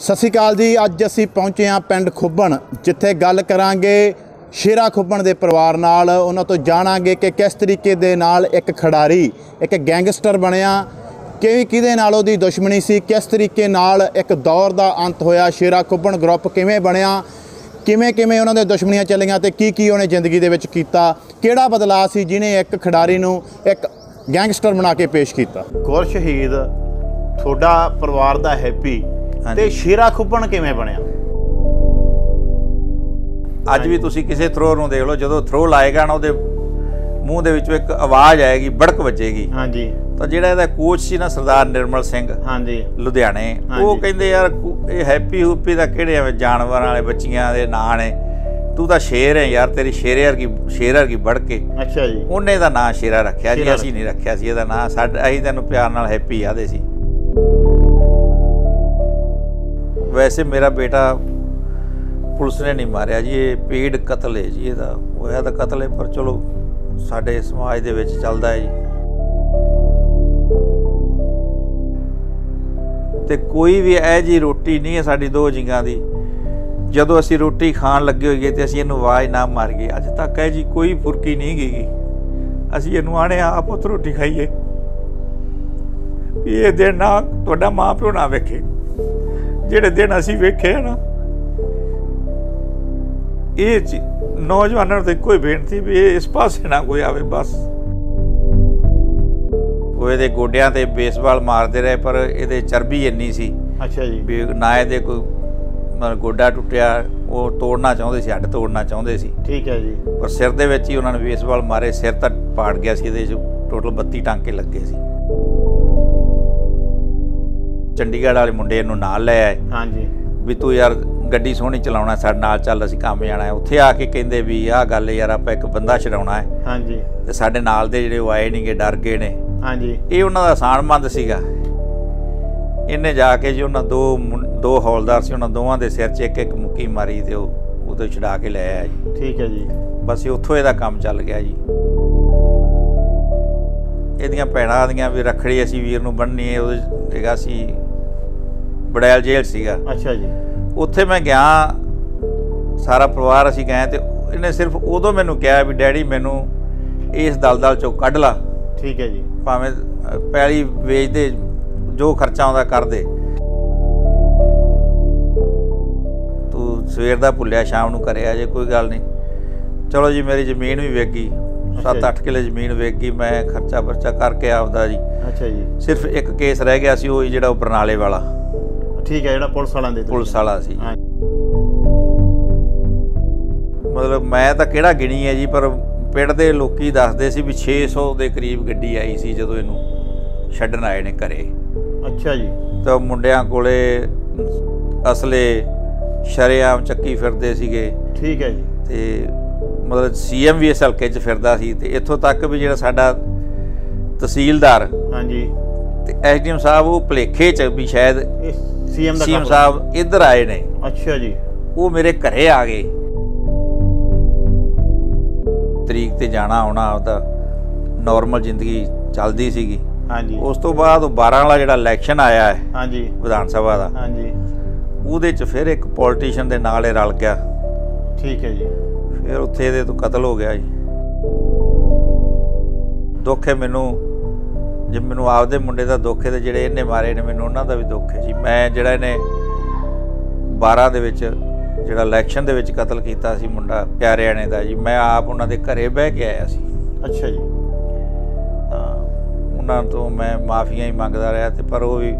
ਸਤਿ ਸ਼੍ਰੀ ਅਕਾਲ ਜੀ ਅੱਜ ਅਸੀਂ ਪਹੁੰਚੇ ਹਾਂ ਪਿੰਡ ਖੁੱਬਣ ਜਿੱਥੇ ਗੱਲ ਕਰਾਂਗੇ ਸ਼ੇਰਾ ਖੁੱਬਣ ਦੇ ਪਰਿਵਾਰ ਨਾਲ ਉਹਨਾਂ ਤੋਂ ਜਾਣਾਂਗੇ ਕਿ ਕਿਸ ਤਰੀਕੇ ਦੇ ਨਾਲ ਇੱਕ ਖਿਡਾਰੀ ਇੱਕ ਗੈਂਗਸਟਰ ਬਣਿਆ ਕਿਵੇਂ ਕਿਹਦੇ ਨਾਲ ਉਹਦੀ ਦੁਸ਼ਮਣੀ ਸੀ ਕਿਸ ਤਰੀਕੇ ਨਾਲ ਇੱਕ ਦੌਰ ਦਾ ਅੰਤ ਹੋਇਆ ਸ਼ੇਰਾ ਖੁੱਬਣ ਗਰੁੱਪ ਕਿਵੇਂ ਬਣਿਆ ਕਿਵੇਂ ਕਿਵੇਂ ਉਹਨਾਂ ਦੇ ਦੁਸ਼ਮਣੀਆਂ ਚੱਲੀਆਂ ਤੇ ਕੀ ਕੀ ਉਹਨੇ ਜ਼ਿੰਦਗੀ ਦੇ ਵਿੱਚ ਕੀਤਾ ਕਿਹੜਾ ਬਦਲਾਅ ਸੀ ਜਿਨੇ ਇੱਕ ਖਿਡਾਰੀ ਨੂੰ ਇੱਕ ਗੈਂਗਸਟਰ ਬਣਾ ਕੇ ਪੇਸ਼ ਕੀਤਾ ਗੁਰ ਸ਼ਹੀਦ ਤੁਹਾਡਾ ਪਰਿਵਾਰ ਦਾ ਹੈਪੀ ਤੇ ਸ਼ੇਰਾ ਖੁੱਪਣ ਕਿਵੇਂ ਬਣਿਆ ਅੱਜ ਵੀ ਤੁਸੀਂ ਕਿਸੇ ਥਰੋ ਨੂੰ ਦੇਖ ਲਓ ਜਦੋਂ ਥਰੋ ਲਾਏਗਾ ਨਾ ਉਹਦੇ ਮੂੰਹ ਦੇ ਵਿੱਚੋਂ ਇੱਕ ਆਵਾਜ਼ ਆਏਗੀ ਬੜਕ ਵੱਜੇਗੀ ਹਾਂਜੀ ਤਾਂ ਜਿਹੜਾ ਇਹਦਾ ਕੋਚ ਸੀ ਨਾ ਸਰਦਾਰ ਨਿਰਮਲ ਸਿੰਘ ਹਾਂਜੀ ਲੁਧਿਆਣੇ ਉਹ ਕਹਿੰਦੇ ਯਾਰ ਇਹ ਹੈਪੀ ਹੂਪੀ ਦਾ ਕਿਹੜੇ ਐਵੇਂ ਜਾਨਵਰਾਂ ਵਾਲੇ ਬੱਚੀਆਂ ਦੇ ਨਾਂ ਨੇ ਤੂੰ ਤਾਂ ਸ਼ੇਰ ਹੈ ਯਾਰ ਤੇਰੀ ਸ਼ੇਰਿਆਰ ਕੀ ਸ਼ੇਰਿਆਰ ਕੀ ਵੜ ਕੇ ਅੱਛਾ ਜੀ ਉਹਨੇ ਦਾ ਨਾਂ ਸ਼ੇਰਾ ਰੱਖਿਆ ਜੀ ਅਸੀਂ ਨਹੀਂ ਰੱਖਿਆ ਸੀ ਇਹਦਾ ਨਾਂ ਸਾਡਾ ਅਸੀਂ ਤੈਨੂੰ ਪਿਆਰ ਨਾਲ ਹੈਪੀ ਆਦੇ ਸੀ ਵੈਸੇ ਮੇਰਾ ਬੇਟਾ ਪੁਲਿਸ ਨੇ ਨਹੀਂ ਮਾਰਿਆ ਜੀ ਇਹ ਪੇਡ ਕਤਲ ਹੈ ਜੀ ਇਹਦਾ ਹੋਇਆ ਤਾਂ ਕਤਲ ਹੈ ਪਰ ਚਲੋ ਸਾਡੇ ਸਮਾਜ ਦੇ ਵਿੱਚ ਚੱਲਦਾ ਹੈ ਜੀ ਤੇ ਕੋਈ ਵੀ ਇਹ ਜੀ ਰੋਟੀ ਨਹੀਂ ਹੈ ਸਾਡੀ ਦੋ ਜਿੰਗਾਂ ਦੀ ਜਦੋਂ ਅਸੀਂ ਰੋਟੀ ਖਾਣ ਲੱਗੇ ਹੋਈਏ ਤੇ ਅਸੀਂ ਇਹਨੂੰ ਆਵਾਜ਼ ਨਾ ਮਾਰ ਗਏ ਅੱਜ ਤੱਕ ਹੈ ਜੀ ਕੋਈ ਫੁਰਕੀ ਨਹੀਂ ਗਈ ਅਸੀਂ ਇਹਨੂੰ ਆਣੇ ਆਪ ਰੋਟੀ ਖਾਈਏ ਇਹ ਦੇ ਨਾ ਤੁਹਾਡਾ ਮਾਂ ਪਿਓ ਨਾ ਵੇਖੇ ਜਿਹੜੇ ਦਿਨ ਅਸੀਂ ਵੇਖੇ ਨਾ ਇਹ ਨੌਜਵਾਨਾਂ ਨੂੰ ਤੇ ਕੋਈ ਬੇਨਤੀ ਵੀ ਇਸ ਪਾਸੇ ਨਾ ਕੋਈ ਆਵੇ ਬਸ ਉਹ ਇਹਦੇ ਗੋਡਿਆਂ ਤੇ ਬੇਸਬਾਲ ਮਾਰਦੇ ਰਹੇ ਪਰ ਇਹਦੇ ਚਰਬੀ ਇੰਨੀ ਸੀ ਅੱਛਾ ਜੀ ਵੀ ਨਾ ਇਹਦੇ ਕੋਈ ਮਰ ਗੋਡਾ ਟੁੱਟਿਆ ਉਹ ਤੋੜਨਾ ਚਾਹੁੰਦੇ ਸੀ ਹੱਡ ਤੋੜਨਾ ਚਾਹੁੰਦੇ ਸੀ ਠੀਕ ਹੈ ਜੀ ਪਰ ਸਿਰ ਦੇ ਵਿੱਚ ਹੀ ਉਹਨਾਂ ਨੇ ਬੇਸਬਾਲ ਮਾਰੇ ਸਿਰ ਤਾਂ ਪਾੜ ਗਿਆ ਸੀ ਇਹਦੇ ਚ ਟੋਟਲ 32 ਟਾਂਕੇ ਲੱਗੇ ਸੀ ਚੰਡੀਗੜ੍ਹ ਵਾਲੇ ਮੁੰਡੇ ਨੂੰ ਨਾਲ ਲੈ ਆਏ ਹਾਂਜੀ ਵੀ ਤੂੰ ਯਾਰ ਗੱਡੀ ਸੋਹਣੀ ਚਲਾਉਣਾ ਸਾਡੇ ਨਾਲ ਚੱਲ ਅਸੀਂ ਕੰਮ ਜਾਣਾ ਹੈ ਉੱਥੇ ਆ ਕੇ ਕਹਿੰਦੇ ਵੀ ਆਹ ਗੱਲ ਯਾਰ ਆਪਾਂ ਇੱਕ ਬੰਦਾ ਛਡਾਉਣਾ ਹੈ ਹਾਂਜੀ ਤੇ ਸਾਡੇ ਨਾਲ ਦੇ ਜਿਹੜੇ ਉਹ ਆਏ ਨਹੀਂਗੇ ਡਰ ਗਏ ਨੇ ਹਾਂਜੀ ਇਹ ਉਹਨਾਂ ਦਾ ਸਾਨਮੰਦ ਸੀਗਾ ਇਹਨੇ ਜਾ ਕੇ ਜੀ ਉਹਨਾਂ ਦੋ ਦੋ ਹੌਲਦਾਰ ਸੀ ਉਹਨਾਂ ਦੋਵਾਂ ਦੇ ਸਿਰ 'ਚ ਇੱਕ ਇੱਕ ਮੁੱਕੀ ਮਾਰੀ ਤੇ ਉਹ ਉਹਦੇ ਛਡਾ ਕੇ ਲੈ ਆਇਆ ਜੀ ਠੀਕ ਹੈ ਜੀ ਬਸ ਉੱਥੋਂ ਇਹਦਾ ਕੰਮ ਚੱਲ ਗਿਆ ਜੀ ਇਹਦੀਆਂ ਭੈਣਾਂ ਆਦੀਆਂ ਵੀ ਰਖੜੀ ਅਸੀਂ ਵੀਰ ਨੂੰ ਬੰਨਣੀ ਹੈ ਉਹਦੇ ਸੀਗਾ ਸੀ ਬੜੈਲ ਜੇਲ੍ਹ ਸੀਗਾ ਅੱਛਾ ਜੀ ਉੱਥੇ ਮੈਂ ਗਿਆ ਸਾਰਾ ਪਰਿਵਾਰ ਅਸੀਂ ਗਏ ਤੇ ਇਹਨੇ ਸਿਰਫ ਉਦੋਂ ਮੈਨੂੰ ਕਿਹਾ ਵੀ ਡੈਡੀ ਮੈਨੂੰ ਇਸ ਦਲਦਲ ਚੋਂ ਕੱਢ ਲਾ ਠੀਕ ਹੈ ਜੀ ਭਾਵੇਂ ਪੈਲੀ ਵੇਚ ਦੇ ਜੋ ਖਰਚਾ ਆਉਂਦਾ ਕਰ ਦੇ ਤੂੰ ਸਵੇਰ ਦਾ ਭੁੱਲਿਆ ਸ਼ਾਮ ਨੂੰ ਕਰਿਆ ਜੇ ਕੋਈ ਗੱਲ ਨਹੀਂ ਚਲੋ ਜੀ ਮੇਰੀ ਜ਼ਮੀਨ ਵੀ ਵੇਚ ਗਈ 7-8 ਕਿਲੇ ਜ਼ਮੀਨ ਵੇਚ ਗਈ ਮੈਂ ਖਰਚਾ ਪਰਚਾ ਕਰਕੇ ਆਪਦਾ ਜੀ ਅੱਛਾ ਜੀ ਸਿਰਫ ਇੱਕ ਕੇਸ ਰਹਿ ਗਿਆ ਸੀ ਉਹ ਜਿਹੜਾ ਬਰਨਾਲੇ ਵਾਲਾ ਠੀਕ ਹੈ ਜਿਹੜਾ ਪੁਲਿਸ ਵਾਲਾਂ ਦੇ ਪੁਲਿਸ ਵਾਲਾ ਸੀ ਮਤਲਬ ਮੈਂ ਤਾਂ ਕਿਹੜਾ ਗਿਣੀ ਹੈ ਜੀ ਪਰ ਪਿੰਡ ਦੇ ਲੋਕੀ ਦੱਸਦੇ ਸੀ ਵੀ 600 ਦੇ ਕਰੀਬ ਗੱਡੀ ਆਈ ਸੀ ਜਦੋਂ ਇਹਨੂੰ ਛੱਡਣ ਆਏ ਨੇ ਘਰੇ ਅੱਛਾ ਜੀ ਤਾਂ ਮੁੰਡਿਆਂ ਕੋਲੇ ਅਸਲੇ ਸ਼ਰਿਆਮ ਚੱਕੀ ਫਿਰਦੇ ਸੀਗੇ ਠੀਕ ਹੈ ਜੀ ਤੇ ਮਤਲਬ ਸੀਐਮ ਵੀ ਇਸ ਹਲਕੇ 'ਚ ਫਿਰਦਾ ਸੀ ਤੇ ਇੱਥੋਂ ਤੱਕ ਵੀ ਜਿਹੜਾ ਸਾਡਾ ਤਹਿਸੀਲਦਾਰ ਹਾਂਜੀ ਤੇ ਐਸਡੀਐਮ ਸਾਹਿਬ ਉਹ ਭਲੇਖੇ 'ਚ ਵੀ ਸ਼ਾਇਦ ਸੀਐਮ ਦਾ ਸੀਐਮ ਸਾਹਿਬ ਇੱਧਰ ਆਏ ਨੇ ਅੱਛਾ ਜੀ ਉਹ ਮੇਰੇ ਘਰੇ ਆ ਗਏ ਤਰੀਕ ਤੇ ਜਾਣਾ ਆਉਣਾ ਉਹਦਾ ਨਾਰਮਲ ਜ਼ਿੰਦਗੀ ਚੱਲਦੀ ਸੀਗੀ ਹਾਂਜੀ ਉਸ ਤੋਂ ਬਾਅਦ 12 ਵਾਲਾ ਜਿਹੜਾ ਇਲੈਕਸ਼ਨ ਆਇਆ ਹੈ ਹਾਂਜੀ ਵਿਧਾਨ ਸਭਾ ਦਾ ਹਾਂਜੀ ਉਹਦੇ ਚ ਫਿਰ ਇੱਕ ਪੋਲਿਟਿਸ਼ੀਅਨ ਦੇ ਨਾਲ ਇਹ ਰਲ ਗਿਆ ਠੀਕ ਹੈ ਜੀ ਫਿਰ ਉੱਥੇ ਇਹਦੇ ਤੋਂ ਕਤਲ ਹੋ ਗਿਆ ਜੀ ਦੁੱਖ ਹੈ ਮੈਨੂੰ ਜੇ ਮੈਨੂੰ ਆਪਦੇ ਮੁੰਡੇ ਦਾ ਦੁੱਖ ਹੈ ਤੇ ਜਿਹੜੇ ਇਹਨੇ ਮਾਰੇ ਨੇ ਮੈਨੂੰ ਉਹਨਾਂ ਦਾ ਵੀ ਦੁੱਖ ਹੈ ਜੀ ਮੈਂ ਜਿਹੜਾ ਇਹਨੇ 12 ਦੇ ਵਿੱਚ ਜਿਹੜਾ ਇਲੈਕਸ਼ਨ ਦੇ ਵਿੱਚ ਕਤਲ ਕੀਤਾ ਸੀ ਮੁੰਡਾ ਪਿਆਰਿਆਣੇ ਦਾ ਜੀ ਮੈਂ ਆਪ ਉਹਨਾਂ ਦੇ ਘਰੇ ਬਹਿ ਕੇ ਆਇਆ ਸੀ ਅੱਛਾ ਜੀ ਹਾਂ ਉਹਨਾਂ ਤੋਂ ਮੈਂ ਮਾਫੀਆਂ ਹੀ ਮੰਗਦਾ ਰਿਹਾ ਤੇ ਪਰ ਉਹ ਵੀ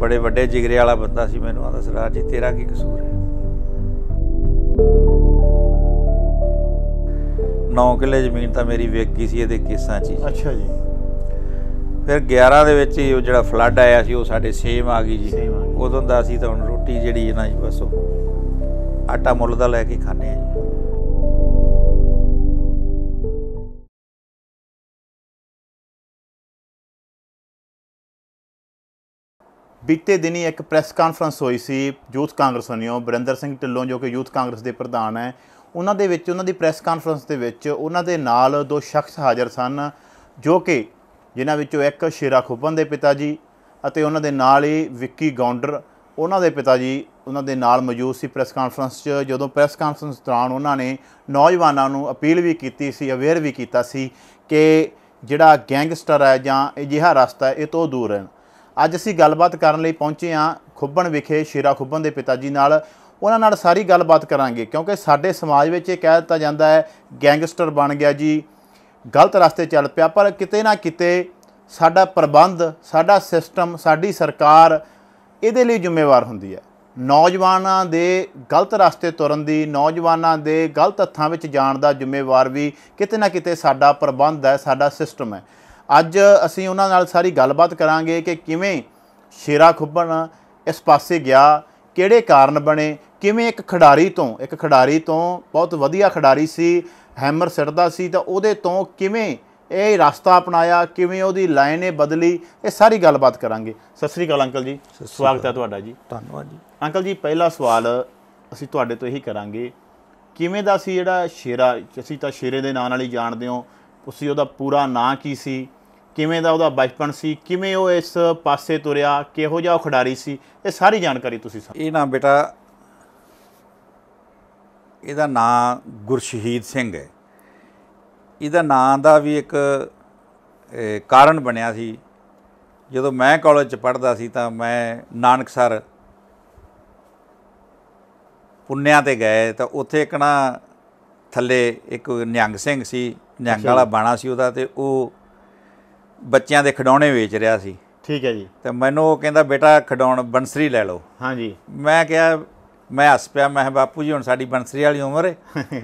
ਬੜੇ ਵੱਡੇ ਜਿਗਰੇ ਵਾਲਾ ਬੰਦਾ ਸੀ ਮੈਨੂੰ ਆਂਦਾ ਸਰਦਾਰ ਜੀ ਤੇਰਾ ਕੀ ਕਸੂਰ ਹੈ 9 ਕਿੱਲੇ ਜ਼ਮੀਨ ਤਾਂ ਮੇਰੀ ਵੇਚੀ ਸੀ ਇਹਦੇ ਕੇਸਾਂ 'ਚ ਅੱਛਾ ਜੀ ਫਿਰ 11 ਦੇ ਵਿੱਚ ਹੀ ਉਹ ਜਿਹੜਾ ਫਲੱਡ ਆਇਆ ਸੀ ਉਹ ਸਾਡੇ ਸੇਮ ਆ ਗਈ ਜੀ ਉਦੋਂ ਦਾ ਅਸੀਂ ਤਾਂ ਹੁਣ ਰੋਟੀ ਜਿਹੜੀ ਹੈ ਨਾ ਜੀ ਬਸ ਉਹ ਆਟਾ ਮੁੱਲ ਦਾ ਲੈ ਕੇ ਖਾਂਦੇ ਆ ਜੀ ਬੀਤੇ ਦਿਨੀ ਇੱਕ ਪ੍ਰੈਸ ਕਾਨਫਰੰਸ ਹੋਈ ਸੀ ਯੂਥ ਕਾਂਗਰਸ ਵੱਲੋਂ ਬਰਿੰਦਰ ਸਿੰਘ ਢਿੱਲੋਂ ਜੋ ਕਿ ਯੂਥ ਕਾਂਗਰਸ ਦੇ ਪ੍ਰਧਾਨ ਹੈ ਉਹਨਾਂ ਦੇ ਵਿੱਚ ਉਹਨਾਂ ਦੀ ਪ੍ਰੈਸ ਕਾਨਫਰੰਸ ਦੇ ਵਿੱਚ ਉਹਨਾਂ ਦੇ ਨਾਲ ਦੋ ਸ਼ਖਸ ਹਾਜ਼ਰ ਸਨ ਜੋ ਕਿ ਜਿਨ੍ਹਾਂ ਵਿੱਚੋਂ ਇੱਕ ਸ਼ੇਰਾ ਖੁੱਪਨ ਦੇ ਪਿਤਾ ਜੀ ਅਤੇ ਉਹਨਾਂ ਦੇ ਨਾਲ ਹੀ ਵਿੱਕੀ ਗੌਂਡਰ ਉਹਨਾਂ ਦੇ ਪਿਤਾ ਜੀ ਉਹਨਾਂ ਦੇ ਨਾਲ ਮੌਜੂਦ ਸੀ ਪ੍ਰੈਸ ਕਾਨਫਰੰਸ 'ਚ ਜਦੋਂ ਪ੍ਰੈਸ ਕਾਨਫਰੰਸ ਦੌਰਾਨ ਉਹਨਾਂ ਨੇ ਨੌਜਵਾਨਾਂ ਨੂੰ ਅਪੀਲ ਵੀ ਕੀਤੀ ਸੀ ਅਵੇਅਰ ਵੀ ਕੀਤਾ ਸੀ ਕਿ ਜਿਹੜਾ ਗੈਂਗਸਟਰ ਹੈ ਜਾਂ ਇਹ ਜਿਹੜਾ ਰਸਤਾ ਹੈ ਇਹ ਤੋਂ ਦੂਰ ਰਹਿਣ ਅੱਜ ਅਸੀਂ ਗੱਲਬਾਤ ਕਰਨ ਲਈ ਪਹੁੰਚੇ ਹਾਂ ਖੁੱਬਣ ਵਿਖੇ ਸ਼ੇਰਾ ਖੁੱਬਣ ਦੇ ਪਿਤਾ ਜੀ ਨਾਲ ਉਹਨਾਂ ਨਾਲ ਸਾਰੀ ਗੱਲਬਾਤ ਕਰਾਂਗੇ ਕਿਉਂਕਿ ਸਾਡੇ ਸਮਾਜ ਵਿੱਚ ਇਹ ਕਹਿ ਦਿੱਤਾ ਜਾਂਦਾ ਹੈ ਗੈਂਗਸਟਰ ਬਣ ਗਿਆ ਜੀ ਗਲਤ ਰਸਤੇ ਚੱਲ ਪਿਆ ਪਰ ਕਿਤੇ ਨਾ ਕਿਤੇ ਸਾਡਾ ਪ੍ਰਬੰਧ ਸਾਡਾ ਸਿਸਟਮ ਸਾਡੀ ਸਰਕਾਰ ਇਹਦੇ ਲਈ ਜ਼ਿੰਮੇਵਾਰ ਹੁੰਦੀ ਹੈ ਨੌਜਵਾਨਾਂ ਦੇ ਗਲਤ ਰਸਤੇ ਤੁਰਨ ਦੀ ਨੌਜਵਾਨਾਂ ਦੇ ਗਲਤ ਹੱਥਾਂ ਵਿੱਚ ਜਾਣ ਦਾ ਜ਼ਿੰਮੇਵਾਰ ਵੀ ਕਿਤੇ ਨਾ ਕਿਤੇ ਸਾਡਾ ਪ੍ਰਬੰਧ ਹੈ ਸਾਡਾ ਸਿਸਟਮ ਹੈ ਅੱਜ ਅਸੀਂ ਉਹਨਾਂ ਨਾਲ ਸਾਰੀ ਗੱਲਬਾਤ ਕਰਾਂਗੇ ਕਿ ਕਿਵੇਂ ਸ਼ੇਰਾ ਖੁੱਬਣ ਇਸ ਪਾਸੇ ਗਿਆ ਕਿਹੜੇ ਕਾਰਨ ਬਣੇ ਕਿਵੇਂ ਇੱਕ ਖਿਡਾਰੀ ਤੋਂ ਇੱਕ ਖਿਡਾਰੀ ਤੋਂ ਬਹੁਤ ਵਧੀਆ ਖਿਡਾਰੀ ਸੀ ਹੈਮਰ ਸਿੱਟਦਾ ਸੀ ਤਾਂ ਉਹਦੇ ਤੋਂ ਕਿਵੇਂ ਇਹ ਰਸਤਾ ਅਪਣਾਇਆ ਕਿਵੇਂ ਉਹਦੀ ਲਾਈਨ ਇਹ ਬਦਲੀ ਇਹ ਸਾਰੀ ਗੱਲਬਾਤ ਕਰਾਂਗੇ ਸਤਿ ਸ੍ਰੀ ਅਕਾਲ ਅੰਕਲ ਜੀ ਸਵਾਗਤ ਹੈ ਤੁਹਾਡਾ ਜੀ ਧੰਨਵਾਦ ਜੀ ਅੰਕਲ ਜੀ ਪਹਿਲਾ ਸਵਾਲ ਅਸੀਂ ਤੁਹਾਡੇ ਤੋਂ ਇਹੀ ਕਰਾਂਗੇ ਕਿਵੇਂ ਦਾ ਸੀ ਜਿਹੜਾ ਸ਼ੇਰਾ ਅਸੀਂ ਤਾਂ ਸ਼ੇਰੇ ਦੇ ਨਾਂ ਨਾਲ ਹੀ ਜਾਣਦੇ ਹਾਂ ਤੁਸੀਂ ਉਹਦਾ ਪੂਰਾ ਨਾਂ ਕੀ ਸੀ ਕਿਵੇਂ ਦਾ ਉਹਦਾ ਬਚਪਨ ਸੀ ਕਿਵੇਂ ਉਹ ਇਸ ਪਾਸੇ ਤੁਰਿਆ ਕਿਹੋ ਜਿਹਾ ਖਿਡਾਰੀ ਸੀ ਇਹ ਸਾਰੀ ਜਾਣਕਾਰੀ ਤੁਸੀਂ ਸਾਨੂੰ ਇਹ ਨਾ ਬੇਟਾ ਇਹਦਾ ਨਾਂ ਗੁਰਸ਼ਹੀਦ ਸਿੰਘ ਹੈ ਇਹਦਾ ਨਾਂ ਦਾ ਵੀ ਇੱਕ ਕਾਰਨ ਬਣਿਆ ਸੀ ਜਦੋਂ ਮੈਂ ਕਾਲਜ 'ਚ ਪੜ੍ਹਦਾ ਸੀ ਤਾਂ ਮੈਂ ਨਾਨਕਸਰ ਪੁੰਨਿਆ ਤੇ ਗਏ ਤਾਂ ਉੱਥੇ ਇੱਕ ਨਾ ਥੱਲੇ ਇੱਕ ਨਿਹੰਗ ਸਿੰਘ ਸੀ ਨਿਹੰਗ ਵਾਲਾ ਬਾਣਾ ਸੀ ਉਹਦਾ ਤੇ ਉਹ ਬੱਚਿਆਂ ਦੇ ਖਿਡੌਣੇ ਵੇਚ ਰਿਹਾ ਸੀ ਠੀਕ ਹੈ ਜੀ ਤੇ ਮੈਨੂੰ ਉਹ ਕਹਿੰਦਾ ਬੇਟਾ ਖਿਡੌਣ ਬੰਸਰੀ ਲੈ ਲਓ ਹਾਂਜੀ ਮੈਂ ਕਿਹਾ ਮੈਂ ਹੱਸ ਪਿਆ ਮੈਂ ਬਾਪੂ ਜੀ ਹੁਣ ਸਾਡੀ ਬੰਸਰੀ ਵਾਲੀ ਉਮਰ ਹੈ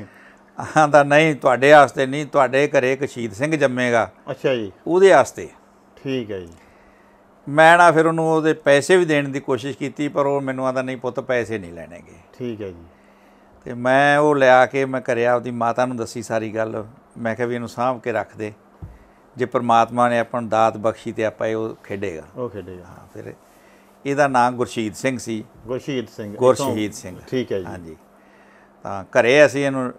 ਤਾਂ ਨਹੀਂ ਤੁਹਾਡੇ ਵਾਸਤੇ ਨਹੀਂ ਤੁਹਾਡੇ ਘਰੇ ਕਸ਼ੀਦ ਸਿੰਘ ਜੰਮੇਗਾ ਅੱਛਾ ਜੀ ਉਹਦੇ ਵਾਸਤੇ ਠੀਕ ਹੈ ਜੀ ਮੈਂ ਨਾ ਫਿਰ ਉਹਨੂੰ ਉਹਦੇ ਪੈਸੇ ਵੀ ਦੇਣ ਦੀ ਕੋਸ਼ਿਸ਼ ਕੀਤੀ ਪਰ ਉਹ ਮੈਨੂੰ ਆਂਦਾ ਨਹੀਂ ਪੁੱਤ ਪੈਸੇ ਨਹੀਂ ਲੈਣਗੇ ਠੀਕ ਹੈ ਜੀ ਤੇ ਮੈਂ ਉਹ ਲਿਆ ਕੇ ਮੈਂ ਕਰਿਆ ਉਹਦੀ ਮਾਤਾ ਨੂੰ ਦੱਸੀ ਸਾਰੀ ਗੱਲ ਮੈਂ ਕਿਹਾ ਵੀ ਇਹਨੂੰ ਸਾਂਭ ਕੇ ਰੱਖ ਦੇ ਜੇ ਪ੍ਰਮਾਤਮਾ ਨੇ ਆਪਾਂ ਨੂੰ ਦਾਤ ਬਖਸ਼ੀ ਤੇ ਆਪਾਂ ਇਹ ਉਹ ਖੇਡੇਗਾ ਉਹ ਖੇਡੇਗਾ ਹਾਂ ਫਿਰ ਇਹਦਾ ਨਾਮ ਗੁਰਸ਼ੀਤ ਸਿੰਘ ਸੀ ਗੁਰਸ਼ੀਤ ਸਿੰਘ ਗੁਰਸ਼ੀਤ ਸਿੰਘ ਠੀਕ ਹੈ ਜੀ ਹਾਂਜੀ ਤਾਂ ਘਰੇ ਅਸੀਂ ਇਹਨੂੰ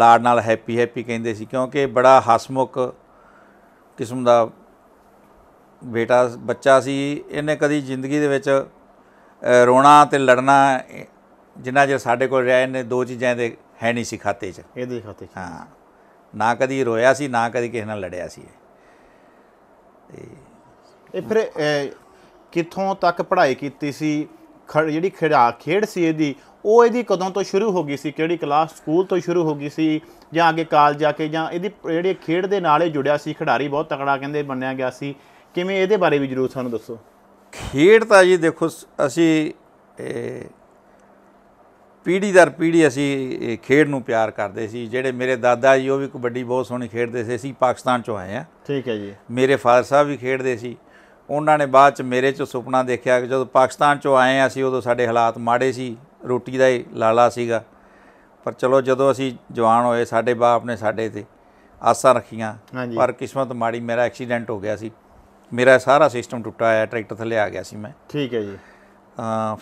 ਲਾੜ ਨਾਲ ਹੈਪੀ ਹੈਪੀ ਕਹਿੰਦੇ ਸੀ ਕਿਉਂਕਿ ਬੜਾ ਹਸਮੁਖ ਕਿਸਮ ਦਾ ਬੇਟਾ ਬੱਚਾ ਸੀ ਇਹਨੇ ਕਦੀ ਜ਼ਿੰਦਗੀ ਦੇ ਵਿੱਚ ਰੋਣਾ ਤੇ ਲੜਨਾ ਜਿੰਨਾ ਜੇ ਸਾਡੇ ਕੋਲ ਰਹੇ ਨੇ ਦੋ ਚੀਜ਼ਾਂ ਦੇ ਹੈ ਨਹੀਂ ਸੀ ਖਾਤੇ 'ਚ ਇਹਦੇ ਖਾਤੇ 'ਚ ਹਾਂ ਨਾ ਕਦੀ ਰੋਇਆ ਸੀ ਨਾ ਕਦੀ ਕਿਸੇ ਨਾਲ ਲੜਿਆ ਸੀ ਤੇ ਇਹ ਫਿਰ ਕਿੱਥੋਂ ਤੱਕ ਪੜ੍ਹਾਈ ਕੀਤੀ ਸੀ ਜਿਹੜੀ ਖੇੜਾ ਖੇਡ ਸੀ ਇਹਦੀ ਉਹ ਇਹਦੀ ਕਦੋਂ ਤੋਂ ਸ਼ੁਰੂ ਹੋ ਗਈ ਸੀ ਕਿਹੜੀ ਕਲਾਸ ਸਕੂਲ ਤੋਂ ਸ਼ੁਰੂ ਹੋ ਗਈ ਸੀ ਜਾਂ ਅੱਗੇ ਕਾਲਜ ਜਾ ਕੇ ਜਾਂ ਇਹਦੀ ਜਿਹੜੀ ਖੇਡ ਦੇ ਨਾਲ ਇਹ ਜੁੜਿਆ ਸੀ ਖਿਡਾਰੀ ਬਹੁਤ ਤਕੜਾ ਕਹਿੰਦੇ ਬਣਿਆ ਗਿਆ ਸੀ ਕਿਵੇਂ ਇਹਦੇ ਬਾਰੇ ਵੀ ਜਰੂਰ ਸਾਨੂੰ ਦੱਸੋ ਖੇਡ ਤਾਂ ਜੀ ਦੇਖੋ ਅਸੀਂ ਪੀੜੀ ਦਰ ਪੀੜੀ ਅਸੀਂ ਖੇਡ ਨੂੰ ਪਿਆਰ ਕਰਦੇ ਸੀ ਜਿਹੜੇ ਮੇਰੇ ਦਾਦਾ ਜੀ ਉਹ ਵੀ ਕਬੱਡੀ ਬਹੁਤ ਸੋਹਣੀ ਖੇਡਦੇ ਸੀ ਅਸੀਂ ਪਾਕਿਸਤਾਨ ਚੋਂ ਆਏ ਆ ਠੀਕ ਹੈ ਜੀ ਮੇਰੇ ਫਾਦਰ ਸਾਹਿਬ ਵੀ ਖੇਡਦੇ ਸੀ ਉਹਨਾਂ ਨੇ ਬਾਅਦ ਚ ਮੇਰੇ ਚ ਸੁਪਨਾ ਦੇਖਿਆ ਕਿ ਜਦੋਂ ਪਾਕਿਸਤਾਨ ਚੋਂ ਆਏ ਅਸੀਂ ਉਦੋਂ ਸਾਡੇ ਹਾਲਾਤ ਮਾੜੇ ਸੀ ਰੋਟੀ ਦਾ ਹੀ ਲਾਲਾ ਸੀਗਾ ਪਰ ਚਲੋ ਜਦੋਂ ਅਸੀਂ ਜਵਾਨ ਹੋਏ ਸਾਡੇ ਬਾਪ ਨੇ ਸਾਡੇ ਤੇ ਆਸਾਂ ਰੱਖੀਆਂ ਪਰ ਕਿਸਮਤ ਮਾੜੀ ਮੇਰਾ ਐਕਸੀਡੈਂਟ ਹੋ ਗਿਆ ਸੀ ਮੇਰਾ ਸਾਰਾ ਸਿਸਟਮ ਟੁੱਟਾ ਆਇਆ ਟਰੈਕਟਰ ਥੱਲੇ ਆ ਗਿਆ ਸੀ ਮੈਂ ਠੀਕ ਹੈ ਜੀ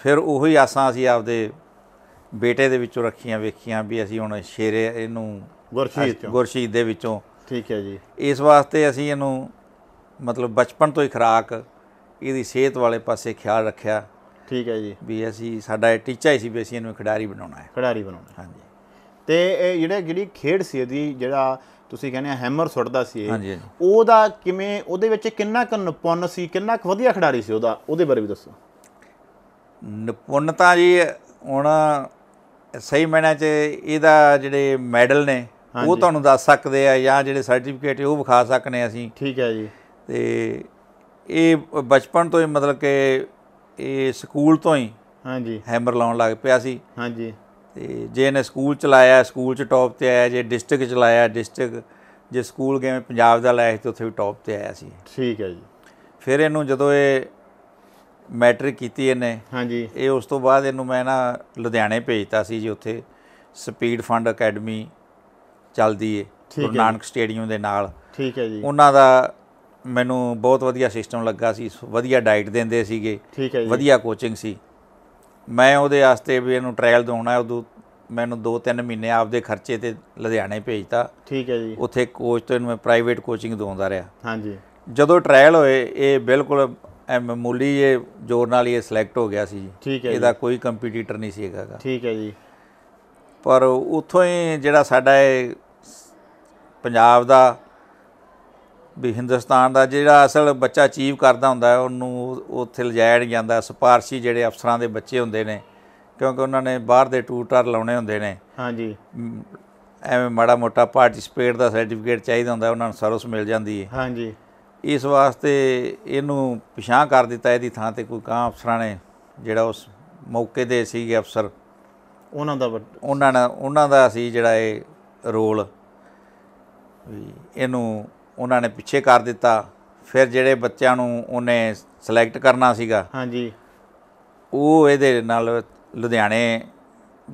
ਫਿਰ ਉਹੀ ਆਸਾਂ ਅਸੀਂ ਆਪਦੇ ਬੇਟੇ ਦੇ ਵਿੱਚੋਂ ਰੱਖੀਆਂ ਵੇਖੀਆਂ ਵੀ ਅਸੀਂ ਹੁਣ ਸ਼ੇਰੇ ਇਹਨੂੰ ਗੁਰਸ਼ੀਦ ਦੇ ਵਿੱਚੋਂ ਠੀਕ ਹੈ ਜੀ ਇਸ ਵਾਸਤੇ ਅਸੀਂ ਇਹਨੂੰ ਮਤਲਬ ਬਚਪਨ ਤੋਂ ਹੀ ਖਰਾਕ ਇਹਦੀ ਸਿਹਤ ਵਾਲੇ ਪਾਸੇ ਖਿਆਲ ਰੱਖਿਆ ਠੀਕ ਹੈ ਜੀ ਵੀ ਅਸੀਂ ਸਾਡਾ ਇਹ ਟੀਚਾ ਹੀ ਸੀ ਵੀ ਅਸੀਂ ਇਹਨੂੰ ਖਿਡਾਰੀ ਬਣਾਉਣਾ ਹੈ ਖਿਡਾਰੀ ਬਣਾਉਣਾ ਹਾਂਜੀ ਤੇ ਇਹ ਜਿਹੜੇ ਜਿਹੜੀ ਖੇਡ ਸੀ ਇਹਦੀ ਜਿਹੜਾ ਤੁਸੀਂ ਕਹਿੰਦੇ ਆ ਹੈਮਰ ਸੁੱਟਦਾ ਸੀ ਇਹ ਉਹਦਾ ਕਿਵੇਂ ਉਹਦੇ ਵਿੱਚ ਕਿੰਨਾ ਕੁ ਨਿਪੁੰਨ ਸੀ ਕਿੰਨਾ ਕੁ ਵਧੀਆ ਖਿਡਾਰੀ ਸੀ ਉਹਦਾ ਉਹਦੇ ਬਾਰੇ ਵੀ ਦੱਸੋ ਨਿਪੁੰਨਤਾ ਜੀ ਹੁਣ ਸਹੀ ਮੈਨਾਂ 'ਚ ਇਹਦਾ ਜਿਹੜੇ ਮੈਡਲ ਨੇ ਉਹ ਤੁਹਾਨੂੰ ਦੱਸ ਸਕਦੇ ਆ ਜਾਂ ਜਿਹੜੇ ਸਰਟੀਫਿਕੇਟ ਉਹ ਵਿਖਾ ਸਕਨੇ ਅਸੀਂ ਠੀਕ ਹੈ ਜੀ ਤੇ ਇਹ ਬਚਪਨ ਤੋਂ ਹੀ ਮਤਲਬ ਕਿ ਇਹ ਸਕੂਲ ਤੋਂ ਹੀ ਹਾਂਜੀ ਹੈਮਰ ਲਾਉਣ ਲੱਗ ਪਿਆ ਸੀ ਹਾਂਜੀ ਤੇ ਜੇ ਇਹਨੇ ਸਕੂਲ ਚ ਲਾਇਆ ਸਕੂਲ ਚ ਟੌਪ ਤੇ ਆਇਆ ਜੇ ਡਿਸਟ੍ਰਿਕਟ ਚ ਲਾਇਆ ਡਿਸਟ੍ਰਿਕਟ ਜੇ ਸਕੂਲ ਗਏ ਪੰਜਾਬ ਦਾ ਲਾਇਆ ਤੇ ਉੱਥੇ ਵੀ ਟੌਪ ਤੇ ਆਇਆ ਸੀ ਠੀਕ ਹੈ ਜੀ ਫਿਰ ਇਹਨੂੰ ਜਦੋਂ ਇਹ ਮੈਟ੍ਰਿਕ ਕੀਤੀ ਇਹਨੇ ਹਾਂਜੀ ਇਹ ਉਸ ਤੋਂ ਬਾਅਦ ਇਹਨੂੰ ਮੈਂ ਨਾ ਲੁਧਿਆਣੇ ਭੇਜਤਾ ਸੀ ਜੀ ਉੱਥੇ ਸਪੀਡ ਫੰਡ ਅਕੈਡਮੀ ਚੱਲਦੀ ਏ ਗੁਰਨਾਨਕ ਸਟੇਡੀਅਮ ਦੇ ਨਾਲ ਠੀਕ ਹੈ ਜੀ ਉਹਨਾਂ ਦਾ ਮੈਨੂੰ ਬਹੁਤ ਵਧੀਆ ਸਿਸਟਮ ਲੱਗਾ ਸੀ ਵਧੀਆ ਡਾਈਟ ਦਿੰਦੇ ਸੀਗੇ ਠੀਕ ਹੈ ਜੀ ਵਧੀਆ ਕੋਚਿੰਗ ਸੀ ਮੈਂ ਉਹਦੇ ਵਾਸਤੇ ਵੀ ਇਹਨੂੰ ਟ੍ਰਾਇਲ ਦਵਾਉਣਾ ਉਦੋਂ ਮੈਨੂੰ 2-3 ਮਹੀਨੇ ਆਪਦੇ ਖਰਚੇ ਤੇ ਲੁਧਿਆਣੇ ਭੇਜਤਾ ਠੀਕ ਹੈ ਜੀ ਉੱਥੇ ਕੋਚ ਤੋਂ ਇਹਨੂੰ ਮੈਂ ਪ੍ਰਾਈਵੇਟ ਕੋਚਿੰਗ ਦਵਾਉਂਦਾ ਰਿਹਾ ਹਾਂਜੀ ਜਦੋਂ ਟ੍ਰਾਇਲ ਹੋਏ ਇਹ ਬਿਲਕੁਲ ਮਾਮੂਲੀ ਇਹ ਜੋਰ ਨਾਲ ਹੀ ਇਹ ਸਿਲੈਕਟ ਹੋ ਗਿਆ ਸੀ ਜੀ ਠੀਕ ਹੈ ਇਹਦਾ ਕੋਈ ਕੰਪੀਟੀਟਰ ਨਹੀਂ ਸੀ ਹੈਗਾ ਠੀਕ ਹੈ ਜੀ ਪਰ ਉੱਥੋਂ ਹੀ ਜਿਹੜਾ ਸਾਡਾ ਇਹ ਪੰਜਾਬ ਦਾ ਵੀ ਹਿੰਦੁਸਤਾਨ ਦਾ ਜਿਹੜਾ ਅਸਲ ਬੱਚਾ ਅਚੀਵ ਕਰਦਾ ਹੁੰਦਾ ਉਹਨੂੰ ਉੱਥੇ ਲਿਜਾਇਆ ਨਹੀਂ ਜਾਂਦਾ ਸਪਾਰਸ਼ੀ ਜਿਹੜੇ ਅਫਸਰਾਂ ਦੇ ਬੱਚੇ ਹੁੰਦੇ ਨੇ ਕਿਉਂਕਿ ਉਹਨਾਂ ਨੇ ਬਾਹਰ ਦੇ ਟੂਟਰ ਲਾਉਣੇ ਹੁੰਦੇ ਨੇ ਹਾਂਜੀ ਐਵੇਂ ਮਾੜਾ ਮੋਟਾ ਪਾਰਟਿਸਪੇਟ ਦਾ ਸਰਟੀਫਿਕੇਟ ਚਾਹੀਦਾ ਹੁੰਦਾ ਉਹਨਾਂ ਨੂੰ ਸਰਵਿਸ ਮਿਲ ਜਾਂਦੀ ਹੈ ਹਾਂਜੀ ਇਸ ਵਾਸਤੇ ਇਹਨੂੰ ਪਛਾਣ ਕਰ ਦਿੱਤਾ ਇਹਦੀ ਥਾਂ ਤੇ ਕੋਈ ਕਾਂ ਅਫਸਰਾਂ ਨੇ ਜਿਹੜਾ ਉਸ ਮੌਕੇ ਦੇ ਸੀਗੇ ਅਫਸਰ ਉਹਨਾਂ ਦਾ ਉਹਨਾਂ ਨਾਲ ਉਹਨਾਂ ਦਾ ਸੀ ਜਿਹੜਾ ਇਹ ਰੋਲ ਵੀ ਇਹਨੂੰ ਉਹਨਾਂ ਨੇ ਪਿੱਛੇ ਕਰ ਦਿੱਤਾ ਫਿਰ ਜਿਹੜੇ ਬੱਚਿਆਂ ਨੂੰ ਉਹਨੇ ਸਿਲੈਕਟ ਕਰਨਾ ਸੀਗਾ ਹਾਂਜੀ ਉਹ ਇਹਦੇ ਨਾਲ ਲੁਧਿਆਣੇ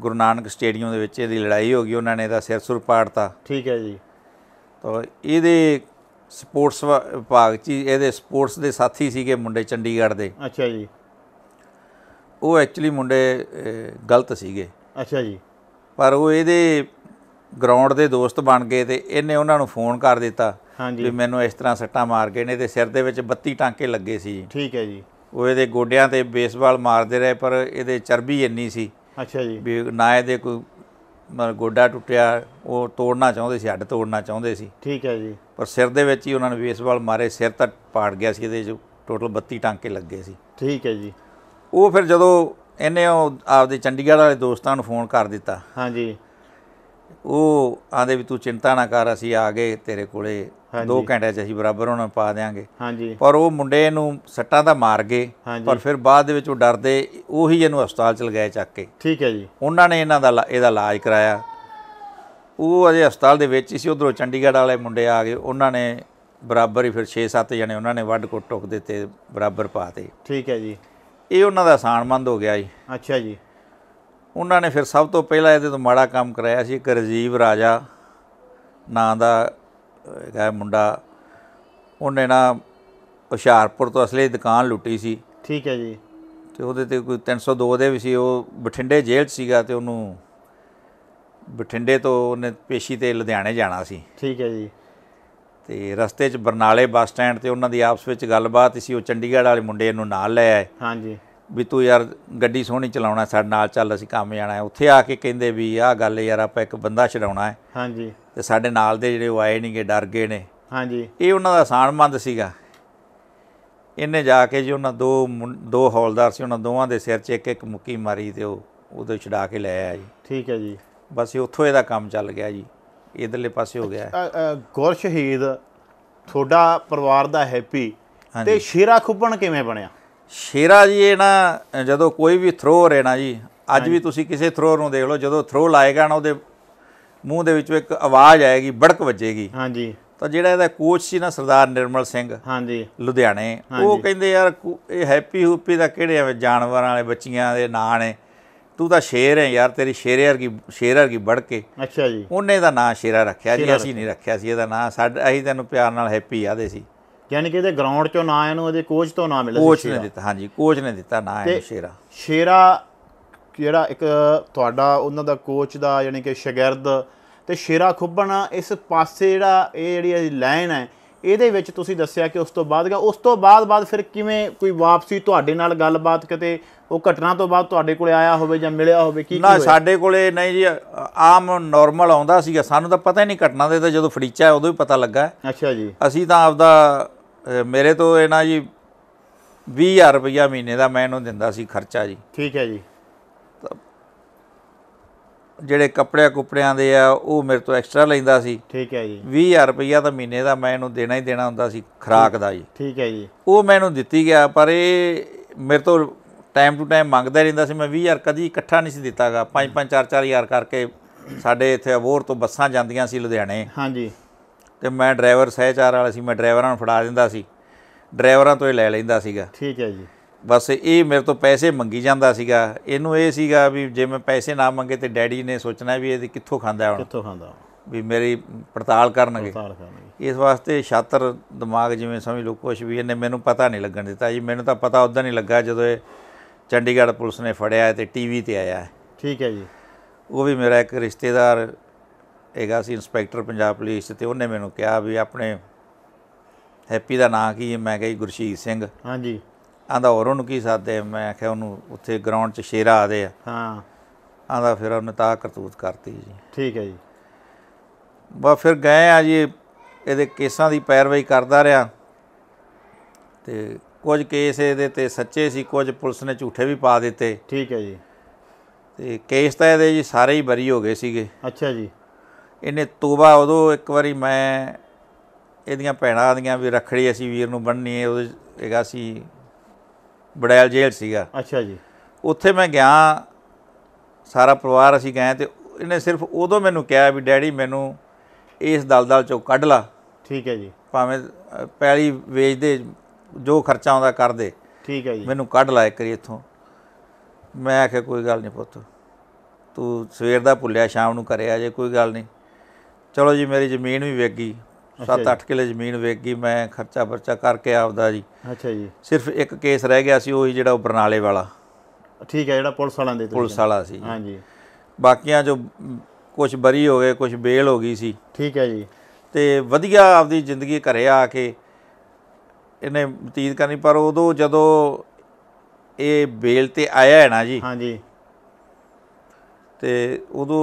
ਗੁਰੂ ਨਾਨਕ ਸਟੇਡੀਅਮ ਦੇ ਵਿੱਚ ਇਹਦੀ ਲੜਾਈ ਹੋ ਗਈ ਉਹਨਾਂ ਨੇ ਇਹਦਾ ਸਿਰ ਸੁਰ ਪਾੜਤਾ ਠੀਕ ਹੈ ਜੀ ਤਾਂ ਇਹਦੇ ਸਪੋਰਟਸ ਵਿਭਾਗ 'ਚ ਇਹਦੇ ਸਪੋਰਟਸ ਦੇ ਸਾਥੀ ਸੀਗੇ ਮੁੰਡੇ ਚੰਡੀਗੜ੍ਹ ਦੇ ਅੱਛਾ ਜੀ ਉਹ ਐਕਚੁਅਲੀ ਮੁੰਡੇ ਗਲਤ ਸੀਗੇ ਅੱਛਾ ਜੀ ਪਰ ਉਹ ਇਹਦੇ ਗਰਾਊਂਡ ਦੇ ਦੋਸਤ ਬਣ ਗਏ ਤੇ ਇਹਨੇ ਉਹਨਾਂ ਨੂੰ ਫੋਨ ਕਰ ਦਿੱਤਾ ਹਾਂਜੀ ਵੀ ਮੈਨੂੰ ਇਸ ਤਰ੍ਹਾਂ ਸੱਟਾਂ ਮਾਰ ਗਏ ਨੇ ਤੇ ਸਿਰ ਦੇ ਵਿੱਚ 32 ਟਾਂਕੇ ਲੱਗੇ ਸੀ ਠੀਕ ਹੈ ਜੀ ਉਹ ਇਹਦੇ ਗੋਡਿਆਂ ਤੇ ਬੇਸਬਾਲ ਮਾਰਦੇ ਰਹੇ ਪਰ ਇਹਦੇ ਚਰਬੀ ਇੰਨੀ ਸੀ ਅੱਛਾ ਜੀ ਵੀ ਨਾ ਇਹਦੇ ਕੋਈ ਮਰ ਗੋਡਾ ਟੁੱਟਿਆ ਉਹ ਤੋੜਨਾ ਚਾਹੁੰਦੇ ਸੀ ਹੱਡ ਤੋੜਨਾ ਚਾਹੁੰਦੇ ਸੀ ਠੀਕ ਹੈ ਜੀ ਪਰ ਸਿਰ ਦੇ ਵਿੱਚ ਹੀ ਉਹਨਾਂ ਨੇ ਬੇਸਬਾਲ ਮਾਰੇ ਸਿਰ ਤਾਂ ਪਾੜ ਗਿਆ ਸੀ ਇਹਦੇ ਜੋ ਟੋਟਲ 32 ਟਾਂਕੇ ਲੱਗੇ ਸੀ ਠੀਕ ਹੈ ਜੀ ਉਹ ਫਿਰ ਜਦੋਂ ਇਹਨੇ ਉਹ ਆਪਦੇ ਚੰਡੀਗੜ੍ਹ ਵਾਲੇ ਦੋਸਤਾਂ ਨੂੰ ਫੋਨ ਕਰ ਦਿੱਤਾ ਹਾਂਜੀ ਉਹ ਆਂਦੇ ਵੀ ਤੂੰ ਚਿੰਤਾ ਨਾ ਕਰ ਅਸੀਂ ਆ ਗਏ ਤੇਰੇ ਕੋਲੇ 2 ਘੰਟੇ ਚ ਅਸੀਂ ਬਰਾਬਰ ਉਹਨਾਂ ਪਾ ਦੇਾਂਗੇ ਹਾਂਜੀ ਪਰ ਉਹ ਮੁੰਡੇ ਨੂੰ ਸੱਟਾਂ ਦਾ ਮਾਰ ਗਏ ਪਰ ਫਿਰ ਬਾਅਦ ਦੇ ਵਿੱਚ ਉਹ ਡਰਦੇ ਉਹੀ ਇਹਨੂੰ ਹਸਪਤਾਲ ਚ ਲਗਾਏ ਚੱਕ ਕੇ ਠੀਕ ਹੈ ਜੀ ਉਹਨਾਂ ਨੇ ਇਹਨਾਂ ਦਾ ਇਹਦਾ ਇਲਾਜ ਕਰਾਇਆ ਉਹ ਅਜੇ ਹਸਪਤਾਲ ਦੇ ਵਿੱਚ ਹੀ ਸੀ ਉਧਰੋਂ ਚੰਡੀਗੜ੍ਹ ਵਾਲੇ ਮੁੰਡੇ ਆ ਗਏ ਉਹਨਾਂ ਨੇ ਬਰਾਬਰ ਹੀ ਫਿਰ 6-7 ਜਣੇ ਉਹਨਾਂ ਨੇ ਵੱਢ ਕੋ ਟੁੱਕ ਦਿੱਤੇ ਬਰਾਬਰ ਪਾਤੇ ਠੀਕ ਹੈ ਜੀ ਇਹ ਉਹਨਾਂ ਦਾ ਸਾਨਮੰਦ ਹੋ ਗਿਆ ਜੀ ਅੱਛਾ ਜੀ ਉਹਨਾਂ ਨੇ ਫਿਰ ਸਭ ਤੋਂ ਪਹਿਲਾਂ ਇਹਦੇ ਤੋਂ ਮਾੜਾ ਕੰਮ ਕਰਾਇਆ ਸੀ ਇੱਕ ਰਜੀਵ ਰਾਜਾ ਨਾਂ ਦਾ ਹੈਗਾ ਮੁੰਡਾ ਉਹਨੇ ਨਾ ਹੁਸ਼ਿਆਰਪੁਰ ਤੋਂ ਅਸਲੀ ਦੁਕਾਨ ਲੁੱਟੀ ਸੀ ਠੀਕ ਹੈ ਜੀ ਤੇ ਉਹਦੇ ਤੇ ਕੋਈ 302 ਦੇ ਵੀ ਸੀ ਉਹ ਬਠਿੰਡੇ ਜੇਲ੍ਹ 'ਚ ਸੀਗਾ ਤੇ ਉਹਨੂੰ ਬਠਿੰਡੇ ਤੋਂ ਉਹਨੇ ਪੇਸ਼ੀ ਤੇ ਲੁਧਿਆਣੇ ਜਾਣਾ ਸੀ ਠੀਕ ਹੈ ਜੀ ਤੇ ਰਸਤੇ 'ਚ ਬਰਨਾਲੇ ਬੱਸ ਸਟੈਂਡ ਤੇ ਉਹਨਾਂ ਦੀ ਆਪਸ ਵਿੱਚ ਗੱਲਬਾਤ ਸੀ ਉਹ ਚੰਡੀਗੜ੍ਹ ਵਾਲੇ ਮੁੰਡੇ ਨੂੰ ਨਾਲ ਲੈ ਆਏ ਹਾਂਜੀ ਵੀ ਤੂੰ ਯਾਰ ਗੱਡੀ ਸੋਹਣੀ ਚਲਾਉਣਾ ਸਾਡੇ ਨਾਲ ਚੱਲ ਅਸੀਂ ਕੰਮ ਜਾਣਾ ਉੱਥੇ ਆ ਕੇ ਕਹਿੰਦੇ ਵੀ ਆਹ ਗੱਲ ਯਾਰ ਆਪਾਂ ਇੱਕ ਬੰਦਾ ਛਡਾਉਣਾ ਹੈ ਹਾਂਜੀ ਤੇ ਸਾਡੇ ਨਾਲ ਦੇ ਜਿਹੜੇ ਉਹ ਆਏ ਨਹੀਂਗੇ ਡਰ ਗਏ ਨੇ ਹਾਂਜੀ ਇਹ ਉਹਨਾਂ ਦਾ ਸਾਨਮੰਦ ਸੀਗਾ ਇਹਨੇ ਜਾ ਕੇ ਜੀ ਉਹਨਾਂ ਦੋ ਦੋ ਹੌਲਦਾਰ ਸੀ ਉਹਨਾਂ ਦੋਵਾਂ ਦੇ ਸਿਰ 'ਚ ਇੱਕ ਇੱਕ ਮੁੱਕੀ ਮਾਰੀ ਤੇ ਉਹ ਉਦੋਂ ਛਡਾ ਕੇ ਲੈ ਆਇਆ ਜੀ ਠੀਕ ਹੈ ਜੀ ਬਸ ਉੱਥੋਂ ਇਹਦਾ ਕੰਮ ਚੱਲ ਗਿਆ ਜੀ ਇਧਰਲੇ ਪਾਸੇ ਹੋ ਗਿਆ ਗੁਰ ਸ਼ਹੀਦ ਤੁਹਾਡਾ ਪਰਿਵਾਰ ਦਾ ਹੈਪੀ ਤੇ ਸ਼ੇਰਾ ਖੁੱਪਣ ਕਿਵੇਂ ਬਣਿਆ ਸ਼ੇਰਾ ਜੀ ਇਹ ਨਾ ਜਦੋਂ ਕੋਈ ਵੀ ਹੋ ਰਿਹਾ ਨਾ ਜੀ ਅੱਜ ਵੀ ਤੁਸੀਂ ਕਿਸੇ ਥਰੋ ਨੂੰ ਦੇਖ ਲਓ ਜਦੋਂ ਥਰੋ ਲਾਏਗਾ ਨਾ ਉਹਦੇ ਮੂੰਹ ਦੇ ਵਿੱਚੋਂ ਇੱਕ ਆਵਾਜ਼ ਆਏਗੀ ਬੜਕ ਵੱਜੇਗੀ ਹਾਂਜੀ ਤਾਂ ਜਿਹੜਾ ਇਹਦਾ ਕੋਚ ਸੀ ਨਾ ਸਰਦਾਰ ਨਿਰਮਲ ਸਿੰਘ ਹਾਂਜੀ ਲੁਧਿਆਣੇ ਉਹ ਕਹਿੰਦੇ ਯਾਰ ਇਹ ਹੈਪੀ ਹੂਪੀ ਦਾ ਕਿਹੜੇ ਐਵੇਂ ਜਾਨਵਰਾਂ ਵਾਲੇ ਬੱਚੀਆਂ ਦੇ ਨਾਂ ਨੇ ਤੂੰ ਤਾਂ ਸ਼ੇਰ ਹੈ ਯਾਰ ਤੇਰੀ ਸ਼ੇਰੇ ਕੀ ਸ਼ੇਰ ਕੀ ਬੜ ਕੇ ਅੱਛਾ ਜੀ ਉਹਨੇ ਦਾ ਨਾਂ ਸ਼ੇਰਾ ਰੱਖਿਆ ਜੀ ਅਸੀਂ ਨਹੀਂ ਰੱਖਿਆ ਸੀ ਇਹਦਾ ਨਾਂ ਸਾਡਾ ਅਸੀਂ ਤੈਨੂੰ ਪਿਆਰ ਨਾਲ ਹੈਪੀ ਆਦੇ ਸੀ ਯਾਨੀ ਕਿ ਇਹਦੇ ਗਰਾਊਂਡ ਚੋਂ ਨਾ ਇਹਨੂੰ ਇਹਦੇ ਕੋਚ ਤੋਂ ਨਾ ਮਿਲਿਆ ਕੋਚ ਨੇ ਦਿੱਤਾ ਹਾਂਜੀ ਕੋਚ ਨੇ ਦਿੱਤਾ ਨਾ ਇਹਨੂੰ ਸ਼ੇਰਾ ਸ਼ੇਰਾ ਜਿਹੜਾ ਇੱਕ ਤੁਹਾਡਾ ਉਹਨਾਂ ਦਾ ਕੋਚ ਦਾ ਯਾਨੀ ਕਿ ਸ਼ਾਗਿਰਦ ਤੇ ਸ਼ੇਰਾ ਖੁੱਬਣ ਇਸ ਪਾਸੇ ਜਿਹੜਾ ਇਹ ਜਿਹੜੀ ਲਾਈਨ ਹੈ ਇਹਦੇ ਵਿੱਚ ਤੁਸੀਂ ਦੱਸਿਆ ਕਿ ਉਸ ਤੋਂ ਬਾਅਦ ਗਿਆ ਉਸ ਤੋਂ ਬਾਅਦ ਬਾਅਦ ਫਿਰ ਕਿਵੇਂ ਕੋਈ ਵਾਪਸੀ ਤੁਹਾਡੇ ਨਾਲ ਗੱਲਬਾਤ ਕਿਤੇ ਉਹ ਘਟਨਾ ਤੋਂ ਬਾਅਦ ਤੁਹਾਡੇ ਕੋਲੇ ਆਇਆ ਹੋਵੇ ਜਾਂ ਮਿਲਿਆ ਹੋਵੇ ਕੀ ਨਾ ਸਾਡੇ ਕੋਲੇ ਨਹੀਂ ਜੀ ਆਮ ਨਾਰਮਲ ਆਉਂਦਾ ਸੀਗਾ ਸਾਨੂੰ ਤਾਂ ਪਤਾ ਹੀ ਨਹੀਂ ਘਟਨਾ ਦੇ ਤਾਂ ਜਦੋਂ ਫੜੀਚਾ ਉਦੋਂ ਹੀ ਪਤਾ ਲੱਗਾ ਅੱਛਾ ਜੀ ਅਸੀਂ ਤਾਂ ਆਪਦਾ ਮੇਰੇ ਤੋਂ ਇਹਨਾਂ ਜੀ 20000 ਰੁਪਇਆ ਮਹੀਨੇ ਦਾ ਮੈਂ ਇਹਨੂੰ ਦਿੰਦਾ ਸੀ ਖਰਚਾ ਜੀ ਠੀਕ ਹੈ ਜੀ ਜਿਹੜੇ ਕੱਪੜਿਆਂ ਕੁਪੜਿਆਂ ਦੇ ਆ ਉਹ ਮੇਰੇ ਤੋਂ ਐਕਸਟਰਾ ਲੈਂਦਾ ਸੀ ਠੀਕ ਹੈ ਜੀ 20000 ਰੁਪਇਆ ਤਾਂ ਮਹੀਨੇ ਦਾ ਮੈਂ ਇਹਨੂੰ ਦੇਣਾ ਹੀ ਦੇਣਾ ਹੁੰਦਾ ਸੀ ਖਰਾਕ ਦਾ ਜੀ ਠੀਕ ਹੈ ਜੀ ਉਹ ਮੈਂ ਇਹਨੂੰ ਦਿੱਤੀ ਗਿਆ ਪਰ ਇਹ ਮੇਰੇ ਤੋਂ ਟਾਈਮ ਟੂ ਟਾਈਮ ਮੰਗਦਾ ਰਹਿੰਦਾ ਸੀ ਮੈਂ 20000 ਕਦੀ ਇਕੱਠਾ ਨਹੀਂ ਸੀ ਦਿੱਤਾਗਾ 5-5 4-4000 ਕਰਕੇ ਸਾਡੇ ਇੱਥੇ ਅਬੋਰ ਤੋਂ ਬੱਸਾਂ ਜਾਂਦੀਆਂ ਸੀ ਲੁਧਿਆਣੇ ਹਾਂਜੀ ਤੇ ਮੈਂ ਡਰਾਈਵਰ ਸਹਿਚਾਰ ਵਾਲਾ ਸੀ ਮੈਂ ਡਰਾਈਵਰਾਂ ਨੂੰ ਫੜਾ ਦਿੰਦਾ ਸੀ ਡਰਾਈਵਰਾਂ ਤੋਂ ਹੀ ਲੈ ਲੈਂਦਾ ਸੀਗਾ ਠੀਕ ਹੈ ਜੀ ਬਸ ਇਹ ਮੇਰੇ ਤੋਂ ਪੈਸੇ ਮੰਗੀ ਜਾਂਦਾ ਸੀਗਾ ਇਹਨੂੰ ਇਹ ਸੀਗਾ ਵੀ ਜੇ ਮੈਂ ਪੈਸੇ ਨਾ ਮੰਗੇ ਤੇ ਡੈਡੀ ਨੇ ਸੋਚਣਾ ਵੀ ਇਹ ਕਿੱਥੋਂ ਖਾਂਦਾ ਹੁਣ ਕਿੱਥੋਂ ਖਾਂਦਾ ਵੀ ਮੇਰੀ ਪੜਤਾਲ ਕਰਨਗੇ ਪੜਤਾਲ ਕਰਨਗੇ ਇਸ ਵਾਸਤੇ ਛਾਤਰ ਦਿਮਾਗ ਜਿਵੇਂ ਸਮਝ ਲਓ ਕੁਛ ਵੀ ਇਹਨੇ ਮੈਨੂੰ ਪਤਾ ਨਹੀਂ ਲੱਗਣ ਦਿੱਤਾ ਜੀ ਮੈਨੂੰ ਤਾਂ ਪਤਾ ਉਦੋਂ ਨਹੀਂ ਲੱਗਾ ਜਦੋਂ ਇਹ ਚੰਡੀਗੜ੍ਹ ਪੁਲਿਸ ਨੇ ਫੜਿਆ ਤੇ ਟੀਵੀ ਤੇ ਆਇਆ ਠੀਕ ਹੈ ਜੀ ਉਹ ਵੀ ਮੇਰਾ ਇੱਕ ਰਿਸ਼ਤੇਦਾਰ ਹੈਗਾ ਸੀ ਇਨਸਪੈਕਟਰ ਪੰਜਾਬ ਪੁਲਿਸ ਤੇ ਉਹਨੇ ਮੈਨੂੰ ਕਿਹਾ ਵੀ ਆਪਣੇ ਹੈਪੀ ਦਾ ਨਾਂ ਕੀ ਹੈ ਮੈਂ ਕਿਹਾ ਗੁਰਸ਼ੀਤ ਸਿੰਘ ਹਾਂਜੀ ਆਂਦਾ ਹੋਰ ਉਹਨੂੰ ਕੀ ਸਾਦੇ ਮੈਂ ਕਿਹਾ ਉਹਨੂੰ ਉੱਥੇ ਗਰਾਊਂਡ 'ਚ ਸ਼ੇਰਾ ਆਦੇ ਆ ਹਾਂ ਆਂਦਾ ਫਿਰ ਉਹਨੇ ਤਾਂ ਕਰਤੂਤ ਕਰਤੀ ਜੀ ਠੀਕ ਹੈ ਜੀ ਬਾ ਫਿਰ ਗਏ ਆ ਜੀ ਇਹਦੇ ਕੇਸਾਂ ਦੀ ਪੈਰਵਾਈ ਕਰਦਾ ਰਿਆ ਤੇ ਕੁਝ ਕੇਸ ਇਹਦੇ ਤੇ ਸੱਚੇ ਸੀ ਕੁਝ ਪੁਲਿਸ ਨੇ ਝੂਠੇ ਵੀ ਪਾ ਦਿੱਤੇ ਠੀਕ ਹੈ ਜੀ ਤੇ ਕੇਸ ਤਾਂ ਇਹਦੇ ਜੀ ਸਾਰੇ ਹੀ ਬਰੀ ਹੋ ਗਏ ਸੀਗੇ ਅੱਛਾ ਜੀ ਇਹਨੇ ਤੋਬਾ ਉਦੋਂ ਇੱਕ ਵਾਰੀ ਮੈਂ ਇਹਦੀਆਂ ਭੈਣਾਂ ਆਦੀਆਂ ਵੀ ਰਖੜੀ ਅਸੀਂ ਵੀਰ ਨੂੰ ਬੰਨਣੀ ਹੈ ਉਹ ਹੈਗਾ ਸੀ ਬੜੈਲ ਜੇਲ੍ਹ ਸੀਗਾ ਅੱਛਾ ਜੀ ਉੱਥੇ ਮੈਂ ਗਿਆ ਸਾਰਾ ਪਰਿਵਾਰ ਅਸੀਂ ਗਏ ਤੇ ਇਹਨੇ ਸਿਰਫ ਉਦੋਂ ਮੈਨੂੰ ਕਿਹਾ ਵੀ ਡੈਡੀ ਮੈਨੂੰ ਇਸ ਦਲਦਲ ਚੋਂ ਕੱਢ ਲਾ ਠੀਕ ਹੈ ਜੀ ਭਾਵੇਂ ਪੈਲੀ ਵੇਚ ਦੇ ਜੋ ਖਰਚਾ ਆਉਂਦਾ ਕਰ ਦੇ ਠੀਕ ਹੈ ਜੀ ਮੈਨੂੰ ਕੱਢ ਲਾ ਇੱਕ ਰੀ ਇੱਥੋਂ ਮੈਂ ਆਖਿਆ ਕੋਈ ਗੱਲ ਨਹੀਂ ਪੁੱਤ ਤੂੰ ਸਵੇਰ ਦਾ ਭੁੱਲਿਆ ਸ਼ਾਮ ਨੂੰ ਕਰਿਆ ਜੇ ਕੋਈ ਗੱਲ ਨਹੀਂ ਚਲੋ ਜੀ ਮੇਰੀ ਜ਼ਮੀਨ ਵੀ ਵੇਚ ਗਈ 7-8 ਕਿਲੇ ਜ਼ਮੀਨ ਵੇਚ ਗਈ ਮੈਂ ਖਰਚਾ ਪਰਚਾ ਕਰਕੇ ਆਪਦਾ ਜੀ ਅੱਛਾ ਜੀ ਸਿਰਫ ਇੱਕ ਕੇਸ ਰਹਿ ਗਿਆ ਸੀ ਉਹੀ ਜਿਹੜਾ ਬਰਨਾਲੇ ਵਾਲਾ ਠੀਕ ਹੈ ਜਿਹੜਾ ਪੁਲਿਸ ਵਾਲਾਂ ਦੇ ਪੁਲਿਸ ਵਾਲਾ ਸੀ ਹਾਂਜੀ ਬਾਕੀਆਂ ਜੋ ਕੁਝ ਬਰੀ ਹੋ ਗਏ ਕੁਝ ਬੇਲ ਹੋ ਗਈ ਸੀ ਠੀਕ ਹੈ ਜੀ ਤੇ ਵਧੀਆ ਆਪਦੀ ਜ਼ਿੰਦਗੀ ਘਰੇ ਆ ਕੇ ਇਹਨੇ ਬਤੀਤ ਕਰਨੀ ਪਰ ਉਦੋਂ ਜਦੋਂ ਇਹ ਬੇਲ ਤੇ ਆਇਆ ਹੈ ਨਾ ਜੀ ਹਾਂਜੀ ਤੇ ਉਦੋਂ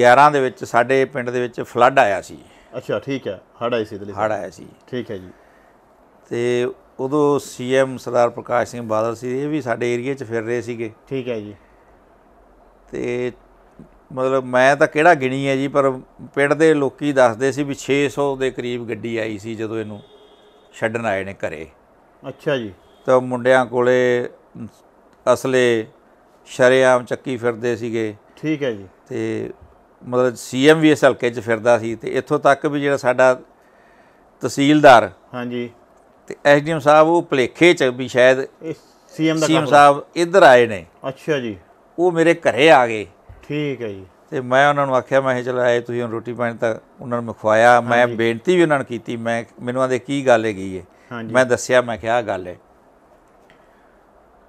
11 ਦੇ ਵਿੱਚ ਸਾਡੇ ਪਿੰਡ ਦੇ ਵਿੱਚ ਫਲੱਡ ਆਇਆ ਸੀ ਅੱਛਾ ਠੀਕ ਹੈ ਹੜ ਆਇਆ ਸੀ ਲਈ ਹੜ ਆਇਆ ਸੀ ਠੀਕ ਹੈ ਜੀ ਤੇ ਉਦੋਂ ਸੀਐਮ ਸਰਦਾਰ ਪ੍ਰਕਾਸ਼ ਸਿੰਘ ਬਾਦਲ ਸੀ ਇਹ ਵੀ ਸਾਡੇ ਏਰੀਆ 'ਚ ਫਿਰ ਰਹੇ ਸੀਗੇ ਠੀਕ ਹੈ ਜੀ ਤੇ ਮਤਲਬ ਮੈਂ ਤਾਂ ਕਿਹੜਾ ਗਿਣੀ ਹੈ ਜੀ ਪਰ ਪਿੰਡ ਦੇ ਲੋਕੀ ਦੱਸਦੇ ਸੀ ਵੀ 600 ਦੇ ਕਰੀਬ ਗੱਡੀ ਆਈ ਸੀ ਜਦੋਂ ਇਹਨੂੰ ਛੱਡਣ ਆਏ ਨੇ ਘਰੇ ਅੱਛਾ ਜੀ ਤਾਂ ਮੁੰਡਿਆਂ ਕੋਲੇ ਅਸਲੇ ਸ਼ਰਿਆਮ ਚੱਕੀ ਫਿਰਦੇ ਸੀਗੇ ਠੀਕ ਹੈ ਜੀ ਤੇ ਮਤਲਬ ਸੀਐਮ ਵੀ ਇਸ ਹਲਕੇ 'ਚ ਫਿਰਦਾ ਸੀ ਤੇ ਇੱਥੋਂ ਤੱਕ ਵੀ ਜਿਹੜਾ ਸਾਡਾ ਤਹਿਸੀਲਦਾਰ ਹਾਂਜੀ ਤੇ ਐਸਡੀਐਮ ਸਾਹਿਬ ਉਹ ਭਲੇਖੇ 'ਚ ਵੀ ਸ਼ਾਇਦ ਸੀਐਮ ਦਾ ਸੀਐਮ ਸਾਹਿਬ ਇੱਧਰ ਆਏ ਨੇ ਅੱਛਾ ਜੀ ਉਹ ਮੇਰੇ ਘਰੇ ਆ ਗਏ ਠੀਕ ਹੈ ਜੀ ਤੇ ਮੈਂ ਉਹਨਾਂ ਨੂੰ ਆਖਿਆ ਮੈਂ ਚਲ ਆਏ ਤੁਸੀਂ ਰੋਟੀ ਪਾਣੀ ਤਾਂ ਉਹਨਾਂ ਨੂੰ ਖਵਾਇਆ ਮੈਂ ਬੇਨਤੀ ਵੀ ਉਹਨਾਂ ਨੂੰ ਕੀਤੀ ਮੈਂ ਮੈਨੂੰ ਆਂਦੇ ਕੀ ਗੱਲ ਹੈਗੀ ਹੈ ਮੈਂ ਦੱਸਿਆ ਮੈਂ ਕਿਹਾ ਗੱਲ ਹੈ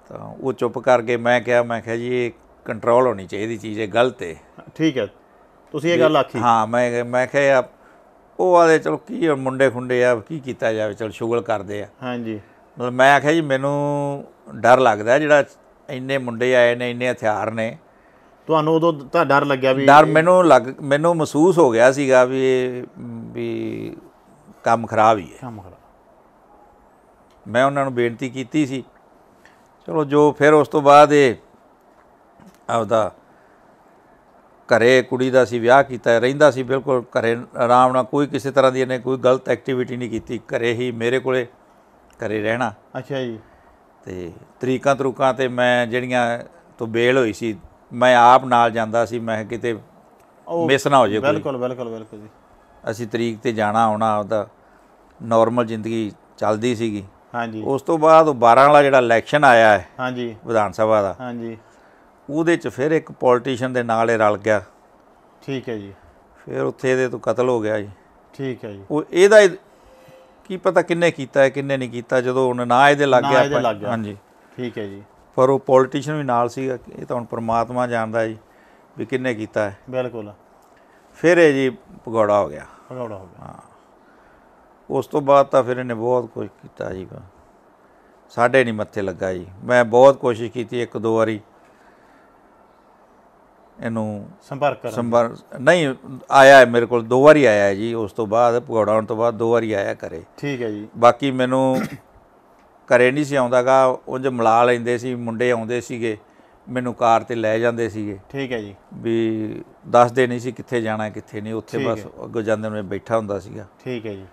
ਤਾਂ ਉਹ ਚੁੱਪ ਕਰ ਗਏ ਮੈਂ ਕਿਹਾ ਮੈਂ ਕਿਹਾ ਜੀ ਕੰਟਰੋਲ ਹੋਣੀ ਚਾਹੀਦੀ ਚੀਜ਼ ਹੈ ਗਲਤ ਹੈ ਠੀਕ ਹੈ ਤੁਸੀਂ ਇਹ ਗੱਲ ਆਖੀ ਹਾਂ ਮੈਂ ਮੈਂ ਕਿਹਾ ਉਹ ਵਾਲੇ ਚਲੋ ਕੀ ਮੁੰਡੇ ਖੁੰਡੇ ਆ ਕੀ ਕੀਤਾ ਜਾਵੇ ਚਲ ਸ਼ੁਗਲ ਕਰਦੇ ਆ ਹਾਂਜੀ ਮਤਲਬ ਮੈਂ ਆਖਿਆ ਜੀ ਮੈਨੂੰ ਡਰ ਲੱਗਦਾ ਜਿਹੜਾ ਇੰਨੇ ਮੁੰਡੇ ਆਏ ਨੇ ਇੰਨੇ ਹਥਿਆਰ ਨੇ ਤੁਹਾਨੂੰ ਉਦੋਂ ਤਾਂ ਡਰ ਲੱਗਿਆ ਵੀ ਡਰ ਮੈਨੂੰ ਲੱਗ ਮੈਨੂੰ ਮਹਿਸੂਸ ਹੋ ਗਿਆ ਸੀਗਾ ਵੀ ਵੀ ਕੰਮ ਖਰਾਬ ਹੀ ਹੈ ਕੰਮ ਖਰਾਬ ਮੈਂ ਉਹਨਾਂ ਨੂੰ ਬੇਨਤੀ ਕੀਤੀ ਸੀ ਚਲੋ ਜੋ ਫਿਰ ਉਸ ਤੋਂ ਬਾਅਦ ਇਹ ਆਪਦਾ ਘਰੇ ਕੁੜੀ ਦਾ ਸੀ ਵਿਆਹ ਕੀਤਾ ਰਹਿੰਦਾ ਸੀ ਬਿਲਕੁਲ ਘਰੇ ਆਰਾਮ ਨਾਲ ਕੋਈ ਕਿਸੇ ਤਰ੍ਹਾਂ ਦੀ ਇਹਨੇ ਕੋਈ ਗਲਤ ਐਕਟੀਵਿਟੀ ਨਹੀਂ ਕੀਤੀ ਘਰੇ ਹੀ ਮੇਰੇ ਕੋਲੇ ਘਰੇ ਰਹਿਣਾ ਅੱਛਾ ਜੀ ਤੇ ਤਰੀਕਾਂ ਤਰੂਕਾਂ ਤੇ ਮੈਂ ਜਿਹੜੀਆਂ ਤੋਂ ਬੇਲ ਹੋਈ ਸੀ ਮੈਂ ਆਪ ਨਾਲ ਜਾਂਦਾ ਸੀ ਮੈਂ ਕਿਤੇ ਮਿਸ ਨਾ ਹੋ ਜੇ ਕੋਈ ਬਿਲਕੁਲ ਬਿਲਕੁਲ ਬਿਲਕੁਲ ਜੀ ਅਸੀਂ ਤਰੀਕ ਤੇ ਜਾਣਾ ਆਉਣਾ ਆਪਦਾ ਨਾਰਮਲ ਜ਼ਿੰਦਗੀ ਚੱਲਦੀ ਸੀਗੀ ਹਾਂਜੀ ਉਸ ਤੋਂ ਬਾਅਦ 12 ਵਾਲਾ ਜਿਹੜਾ ਇਲੈਕਸ਼ਨ ਆਇਆ ਹੈ ਹਾਂਜੀ ਵਿਧਾਨ ਸਭਾ ਦਾ ਹਾਂਜੀ ਉਹਦੇ 'ਚ ਫਿਰ ਇੱਕ ਪੋਲਿਟਿਸ਼ੀਅਨ ਦੇ ਨਾਲ ਇਹ ਰਲ ਗਿਆ ਠੀਕ ਹੈ ਜੀ ਫਿਰ ਉੱਥੇ ਇਹਦੇ ਤੋਂ ਕਤਲ ਹੋ ਗਿਆ ਜੀ ਠੀਕ ਹੈ ਜੀ ਉਹ ਇਹਦਾ ਕੀ ਪਤਾ ਕਿੰਨੇ ਕੀਤਾ ਹੈ ਕਿੰਨੇ ਨਹੀਂ ਕੀਤਾ ਜਦੋਂ ਉਹਨਾਂ ਨਾ ਇਹਦੇ ਲੱਗ ਗਿਆ ਹਾਂਜੀ ਠੀਕ ਹੈ ਜੀ ਪਰ ਉਹ ਪੋਲਿਟਿਸ਼ੀਅਨ ਵੀ ਨਾਲ ਸੀਗਾ ਇਹ ਤਾਂ ਹੁਣ ਪ੍ਰਮਾਤਮਾ ਜਾਣਦਾ ਜੀ ਵੀ ਕਿੰਨੇ ਕੀਤਾ ਹੈ ਬਿਲਕੁਲ ਫਿਰ ਇਹ ਜੀ ਪਗੌੜਾ ਹੋ ਗਿਆ ਪਗੌੜਾ ਹੋ ਗਿਆ ਹਾਂ ਉਸ ਤੋਂ ਬਾਅਦ ਤਾਂ ਫਿਰ ਇਹਨੇ ਬਹੁਤ ਕੁਝ ਕੀਤਾ ਜੀ ਸਾਡੇ ਨਹੀਂ ਮੱਥੇ ਲੱਗਾ ਜੀ ਮੈਂ ਬਹੁਤ ਕੋਸ਼ਿਸ਼ ਕੀਤੀ ਇੱਕ ਦੋ ਵਾਰੀ ਇਹਨੂੰ ਸੰਪਰਕ ਕਰ ਸੰਪਰਕ ਨਹੀਂ ਆਇਆ ਹੈ ਮੇਰੇ ਕੋਲ ਦੋ ਵਾਰੀ ਆਇਆ ਹੈ ਜੀ ਉਸ ਤੋਂ ਬਾਅਦ ਪਕੌੜਾ ਆਉਣ ਤੋਂ ਬਾਅਦ ਦੋ ਵਾਰੀ ਆਇਆ ਕਰੇ ਠੀਕ ਹੈ ਜੀ ਬਾਕੀ ਮੈਨੂੰ ਕਰੇ ਨਹੀਂ ਸੀ ਆਉਂਦਾਗਾ ਉੰਜ ਮਲਾ ਲੈਂਦੇ ਸੀ ਮੁੰਡੇ ਆਉਂਦੇ ਸੀਗੇ ਮੈਨੂੰ ਕਾਰ ਤੇ ਲੈ ਜਾਂਦੇ ਸੀਗੇ ਠੀਕ ਹੈ ਜੀ ਵੀ ਦੱਸਦੇ ਨਹੀਂ ਸੀ ਕਿੱਥੇ ਜਾਣਾ ਕਿੱਥੇ ਨਹੀਂ ਉੱਥੇ ਬਸ ਅੱਗੇ ਜਾਂਦੇ ਨੂੰ ਬੈਠਾ ਹੁੰਦਾ ਸੀਗਾ ਠੀਕ ਹੈ ਜੀ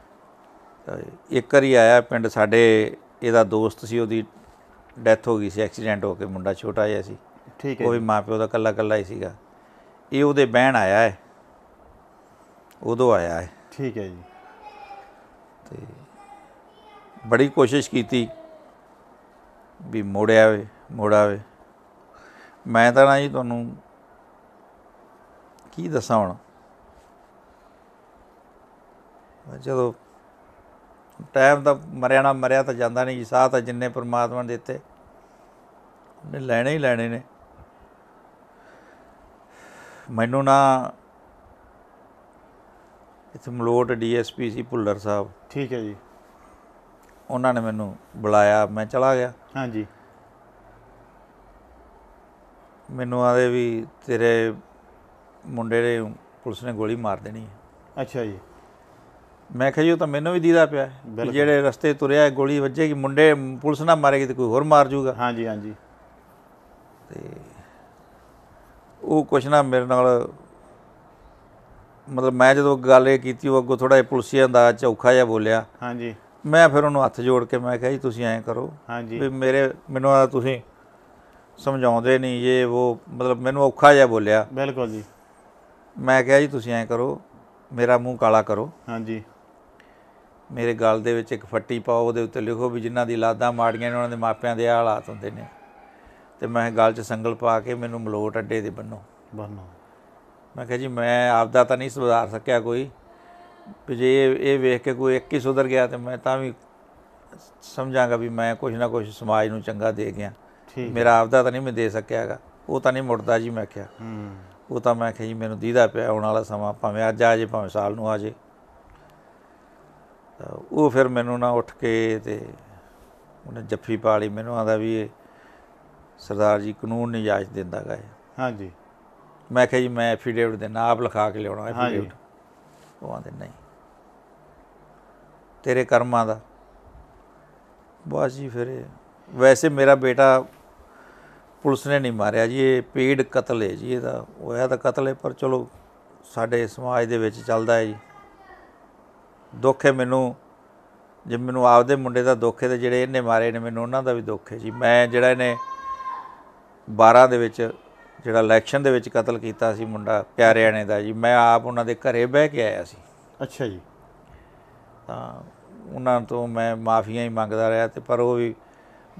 ਇੱਕ ਵਾਰੀ ਆਇਆ ਪਿੰਡ ਸਾਡੇ ਇਹਦਾ ਦੋਸਤ ਸੀ ਉਹਦੀ ਡੈਥ ਹੋ ਗਈ ਸੀ ਐਕਸੀਡੈਂਟ ਹੋ ਕੇ ਮੁੰਡਾ ਛੋਟਾ ਜਿਹਾ ਸੀ ਠੀਕ ਹੈ ਉਹ ਵੀ ਮਾਪਿਓ ਦਾ ਕੱਲਾ ਕੱਲਾ ਹੀ ਸੀਗਾ ਇਹ ਉਹਦੇ ਬਹਿਣ ਆਇਆ ਹੈ ਉਦੋਂ ਆਇਆ ਹੈ ਠੀਕ ਹੈ ਜੀ ਤੇ ਬੜੀ ਕੋਸ਼ਿਸ਼ ਕੀਤੀ ਵੀ ਮੋੜਿਆ ਵੇ ਮੋੜਾਵੇ ਮੈਂ ਤਾਂ ਨਾ ਜੀ ਤੁਹਾਨੂੰ ਕੀ ਦੱਸਾਂ ਹੁਣ ਜਦੋਂ ਟਾਈਮ ਦਾ ਮਰਿਆਣਾ ਮਰਿਆ ਤਾਂ ਜਾਂਦਾ ਨਹੀਂ ਜੀ ਸਾਹ ਤਾਂ ਜਿੰਨੇ ਪਰਮਾਤਮਾ ਨੇ ਦਿੱਤੇ ਉਹਨੇ ਲੈਣੇ ਹੀ ਲੈਣੇ ਨੇ ਮੈਨੂੰ ਨਾ ਇਥੇ ਮਲੋਟ ਡੀਐਸਪੀ ਸੀ ਭੁੱਲਰ ਸਾਹਿਬ ਠੀਕ ਹੈ ਜੀ ਉਹਨਾਂ ਨੇ ਮੈਨੂੰ ਬੁਲਾਇਆ ਮੈਂ ਚਲਾ ਗਿਆ ਹਾਂਜੀ ਮੈਨੂੰ ਆਦੇ ਵੀ ਤੇਰੇ ਮੁੰਡੇ ਦੇ ਪੁਲਿਸ ਨੇ ਗੋਲੀ ਮਾਰ ਦੇਣੀ ਹੈ ਅੱਛਾ ਜੀ ਮੈਂ ਕਿਹਾ ਜੀ ਉਹ ਤਾਂ ਮੈਨੂੰ ਵੀ ਦੀਦਾ ਪਿਆ ਜਿਹੜੇ ਰਸਤੇ ਤੁਰਿਆ ਗੋਲੀ ਵੱਜੇਗੀ ਮੁੰਡੇ ਪੁਲਿਸ ਨਾ ਮਾਰੇਗੀ ਤੇ ਕੋਈ ਹੋਰ ਮਾਰ ਜੂਗਾ ਹਾਂਜੀ ਹਾਂਜੀ ਤੇ ਉਹ ਕੁਛ ਨਾ ਮੇਰੇ ਨਾਲ ਮਤਲਬ ਮੈਂ ਜਦੋਂ ਗੱਲ ਇਹ ਕੀਤੀ ਉਹ ਅੱਗੋਂ ਥੋੜਾ ਜਿਹਾ ਪੁਲਸੀਆ ਅੰਦਾਜ਼ ਚੌਖਾ ਜਿਹਾ ਬੋਲਿਆ ਹਾਂਜੀ ਮੈਂ ਫਿਰ ਉਹਨੂੰ ਹੱਥ ਜੋੜ ਕੇ ਮੈਂ ਕਿਹਾ ਜੀ ਤੁਸੀਂ ਐਂ ਕਰੋ ਹਾਂਜੀ ਵੀ ਮੇਰੇ ਮੈਨੂੰ ਆ ਤੁਸੀਂ ਸਮਝਾਉਂਦੇ ਨਹੀਂ ਇਹ ਉਹ ਮਤਲਬ ਮੈਨੂੰ ਔਖਾ ਜਿਹਾ ਬੋਲਿਆ ਬਿਲਕੁਲ ਜੀ ਮੈਂ ਕਿਹਾ ਜੀ ਤੁਸੀਂ ਐਂ ਕਰੋ ਮੇਰਾ ਮੂੰਹ ਕਾਲਾ ਕਰੋ ਹਾਂਜੀ ਮੇਰੇ ਗਲ ਦੇ ਵਿੱਚ ਇੱਕ ਫੱਟੀ ਪਾਓ ਉਹਦੇ ਉੱਤੇ ਲਿਖੋ ਵੀ ਜਿਨ੍ਹਾਂ ਦੀ ਲਾਦਾਂ ਮਾੜੀਆਂ ਨੇ ਉਹਨਾਂ ਦੇ ਮਾਪਿਆਂ ਦੇ ਹਾਲਾਤ ਹੁੰਦੇ ਨੇ ਤੇ ਮੈਂ ਗਾਲ 'ਚ ਸੰਗਲ ਪਾ ਕੇ ਮੈਨੂੰ ਮਲੋਟ ਅੱਡੇ ਦੇ ਬੰਨੋ ਬੰਨੋ ਮੈਂ ਕਿਹਾ ਜੀ ਮੈਂ ਆਪ ਦਾ ਤਾਂ ਨਹੀਂ ਸੁਧਾਰ ਸਕਿਆ ਕੋਈ ਵੀ ਜੇ ਇਹ ਵੇਖ ਕੇ ਕੋਈ ਇੱਕ ਹੀ ਸੁਧਰ ਗਿਆ ਤੇ ਮੈਂ ਤਾਂ ਵੀ ਸਮਝਾਂਗਾ ਵੀ ਮੈਂ ਕੁਝ ਨਾ ਕੁਝ ਸਮਾਜ ਨੂੰ ਚੰਗਾ ਦੇ ਗਿਆ ਮੇਰਾ ਆਪ ਦਾ ਤਾਂ ਨਹੀਂ ਮੈਂ ਦੇ ਸਕਿਆਗਾ ਉਹ ਤਾਂ ਨਹੀਂ ਮੁੜਦਾ ਜੀ ਮੈਂ ਕਿਹਾ ਉਹ ਤਾਂ ਮੈਂ ਕਿਹਾ ਜੀ ਮੈਨੂੰ ਦੀਦਾ ਪਿਆ ਆਉਣ ਵਾਲਾ ਸਮਾਂ ਭਾਵੇਂ ਅੱਜ ਆ ਜੇ ਭਾਵੇਂ ਸਾਲ ਨੂੰ ਆ ਜੇ ਉਹ ਫਿਰ ਮੈਨੂੰ ਨਾ ਉੱਠ ਕੇ ਤੇ ਉਹਨੇ ਜੱਫੀ ਪਾ ਲਈ ਮੈਨੂੰ ਆਂਦਾ ਵੀ ਇਹ ਸਰਦਾਰ ਜੀ ਕਾਨੂੰਨ ਨਹੀਂ ਇਜਾਜ਼ਤ ਦਿੰਦਾ ਗਾ ਹਾਂਜੀ ਮੈਂ ਕਿਹਾ ਜੀ ਮੈਂ ਐਫੀਡੇਵਿਟ ਦੇ ਨਾਮ ਲਿਖਾ ਕੇ ਲਿਆਉਣਾ ਐਫੀਡੇਵਿਟ ਉਹ ਆਂਦੇ ਨਹੀਂ ਤੇਰੇ ਕਰਮਾਂ ਦਾ ਬਸ ਜੀ ਫਿਰ ਵੈਸੇ ਮੇਰਾ ਬੇਟਾ ਪੁਲਿਸ ਨੇ ਨਹੀਂ ਮਾਰਿਆ ਜੀ ਇਹ ਪੇਡ ਕਤਲ ਹੈ ਜੀ ਇਹਦਾ ਹੋਇਆ ਤਾਂ ਕਤਲ ਹੈ ਪਰ ਚਲੋ ਸਾਡੇ ਸਮਾਜ ਦੇ ਵਿੱਚ ਚੱਲਦਾ ਹੈ ਜੀ ਦੁੱਖ ਹੈ ਮੈਨੂੰ ਜੇ ਮੈਨੂੰ ਆਪਦੇ ਮੁੰਡੇ ਦਾ ਦੁੱਖ ਹੈ ਤੇ ਜਿਹੜੇ ਇਹਨੇ ਮਾਰੇ ਨੇ ਮੈਨੂੰ ਉਹਨਾਂ ਦਾ ਵੀ ਦੁੱਖ ਹੈ ਜੀ ਮੈਂ ਜਿਹੜਾ ਇਹਨੇ 12 ਦੇ ਵਿੱਚ ਜਿਹੜਾ ਇਲੈਕਸ਼ਨ ਦੇ ਵਿੱਚ ਕਤਲ ਕੀਤਾ ਸੀ ਮੁੰਡਾ ਪਿਆਰਿਆਣੇ ਦਾ ਜੀ ਮੈਂ ਆਪ ਉਹਨਾਂ ਦੇ ਘਰੇ ਬਹਿ ਕੇ ਆਇਆ ਸੀ ਅੱਛਾ ਜੀ ਤਾਂ ਉਹਨਾਂ ਤੋਂ ਮੈਂ ਮਾਫੀਆਂ ਹੀ ਮੰਗਦਾ ਰਿਹਾ ਤੇ ਪਰ ਉਹ ਵੀ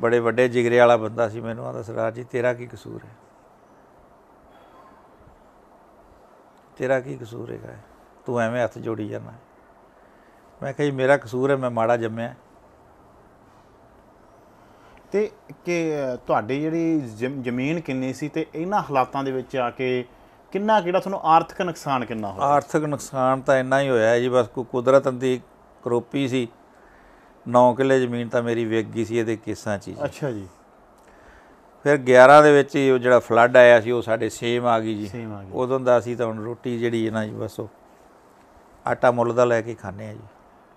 ਬੜੇ ਵੱਡੇ ਜਿਗਰੇ ਵਾਲਾ ਬੰਦਾ ਸੀ ਮੈਨੂੰ ਆਦਾ ਸਰਦਾਰ ਜੀ ਤੇਰਾ ਕੀ ਕਸੂਰ ਹੈ ਤੇਰਾ ਕੀ ਕਸੂਰ ਹੈਗਾ ਤੂੰ ਐਵੇਂ ਹੱਥ ਜੋੜੀ ਜਾਂਦਾ ਮੈਂ ਕਹੀ ਜੀ ਮੇਰਾ ਕਸੂਰ ਹੈ ਮੈਂ ਮਾੜਾ ਜੰਮਿਆ ਤੇ ਕਿ ਤੁਹਾਡੀ ਜਿਹੜੀ ਜ਼ਮੀਨ ਕਿੰਨੀ ਸੀ ਤੇ ਇਹਨਾਂ ਹਾਲਾਤਾਂ ਦੇ ਵਿੱਚ ਆ ਕੇ ਕਿੰਨਾ ਕਿਹੜਾ ਤੁਹਾਨੂੰ ਆਰਥਿਕ ਨੁਕਸਾਨ ਕਿੰਨਾ ਹੋਇਆ ਆਰਥਿਕ ਨੁਕਸਾਨ ਤਾਂ ਇੰਨਾ ਹੀ ਹੋਇਆ ਜੀ ਬਸ ਕੋ ਕੁਦਰਤ ਦੀ ਕਰੋਪੀ ਸੀ 9 ਕਿੱਲੇ ਜ਼ਮੀਨ ਤਾਂ ਮੇਰੀ ਵਿਕ ਗਈ ਸੀ ਇਹਦੇ ਕੇਸਾਂ 'ਚ ਅੱਛਾ ਜੀ ਫਿਰ 11 ਦੇ ਵਿੱਚ ਉਹ ਜਿਹੜਾ ਫਲੱਡ ਆਇਆ ਸੀ ਉਹ ਸਾਡੇ ਸੇਮ ਆ ਗਈ ਜੀ ਉਦੋਂ ਦਾ ਅਸੀਂ ਤਾਂ ਹੁਣ ਰੋਟੀ ਜਿਹੜੀ ਹੈ ਨਾ ਜੀ ਬਸ ਉਹ ਆਟਾ ਮੁੱਲ ਦਾ ਲੈ ਕੇ ਖਾਂਦੇ ਆ ਜੀ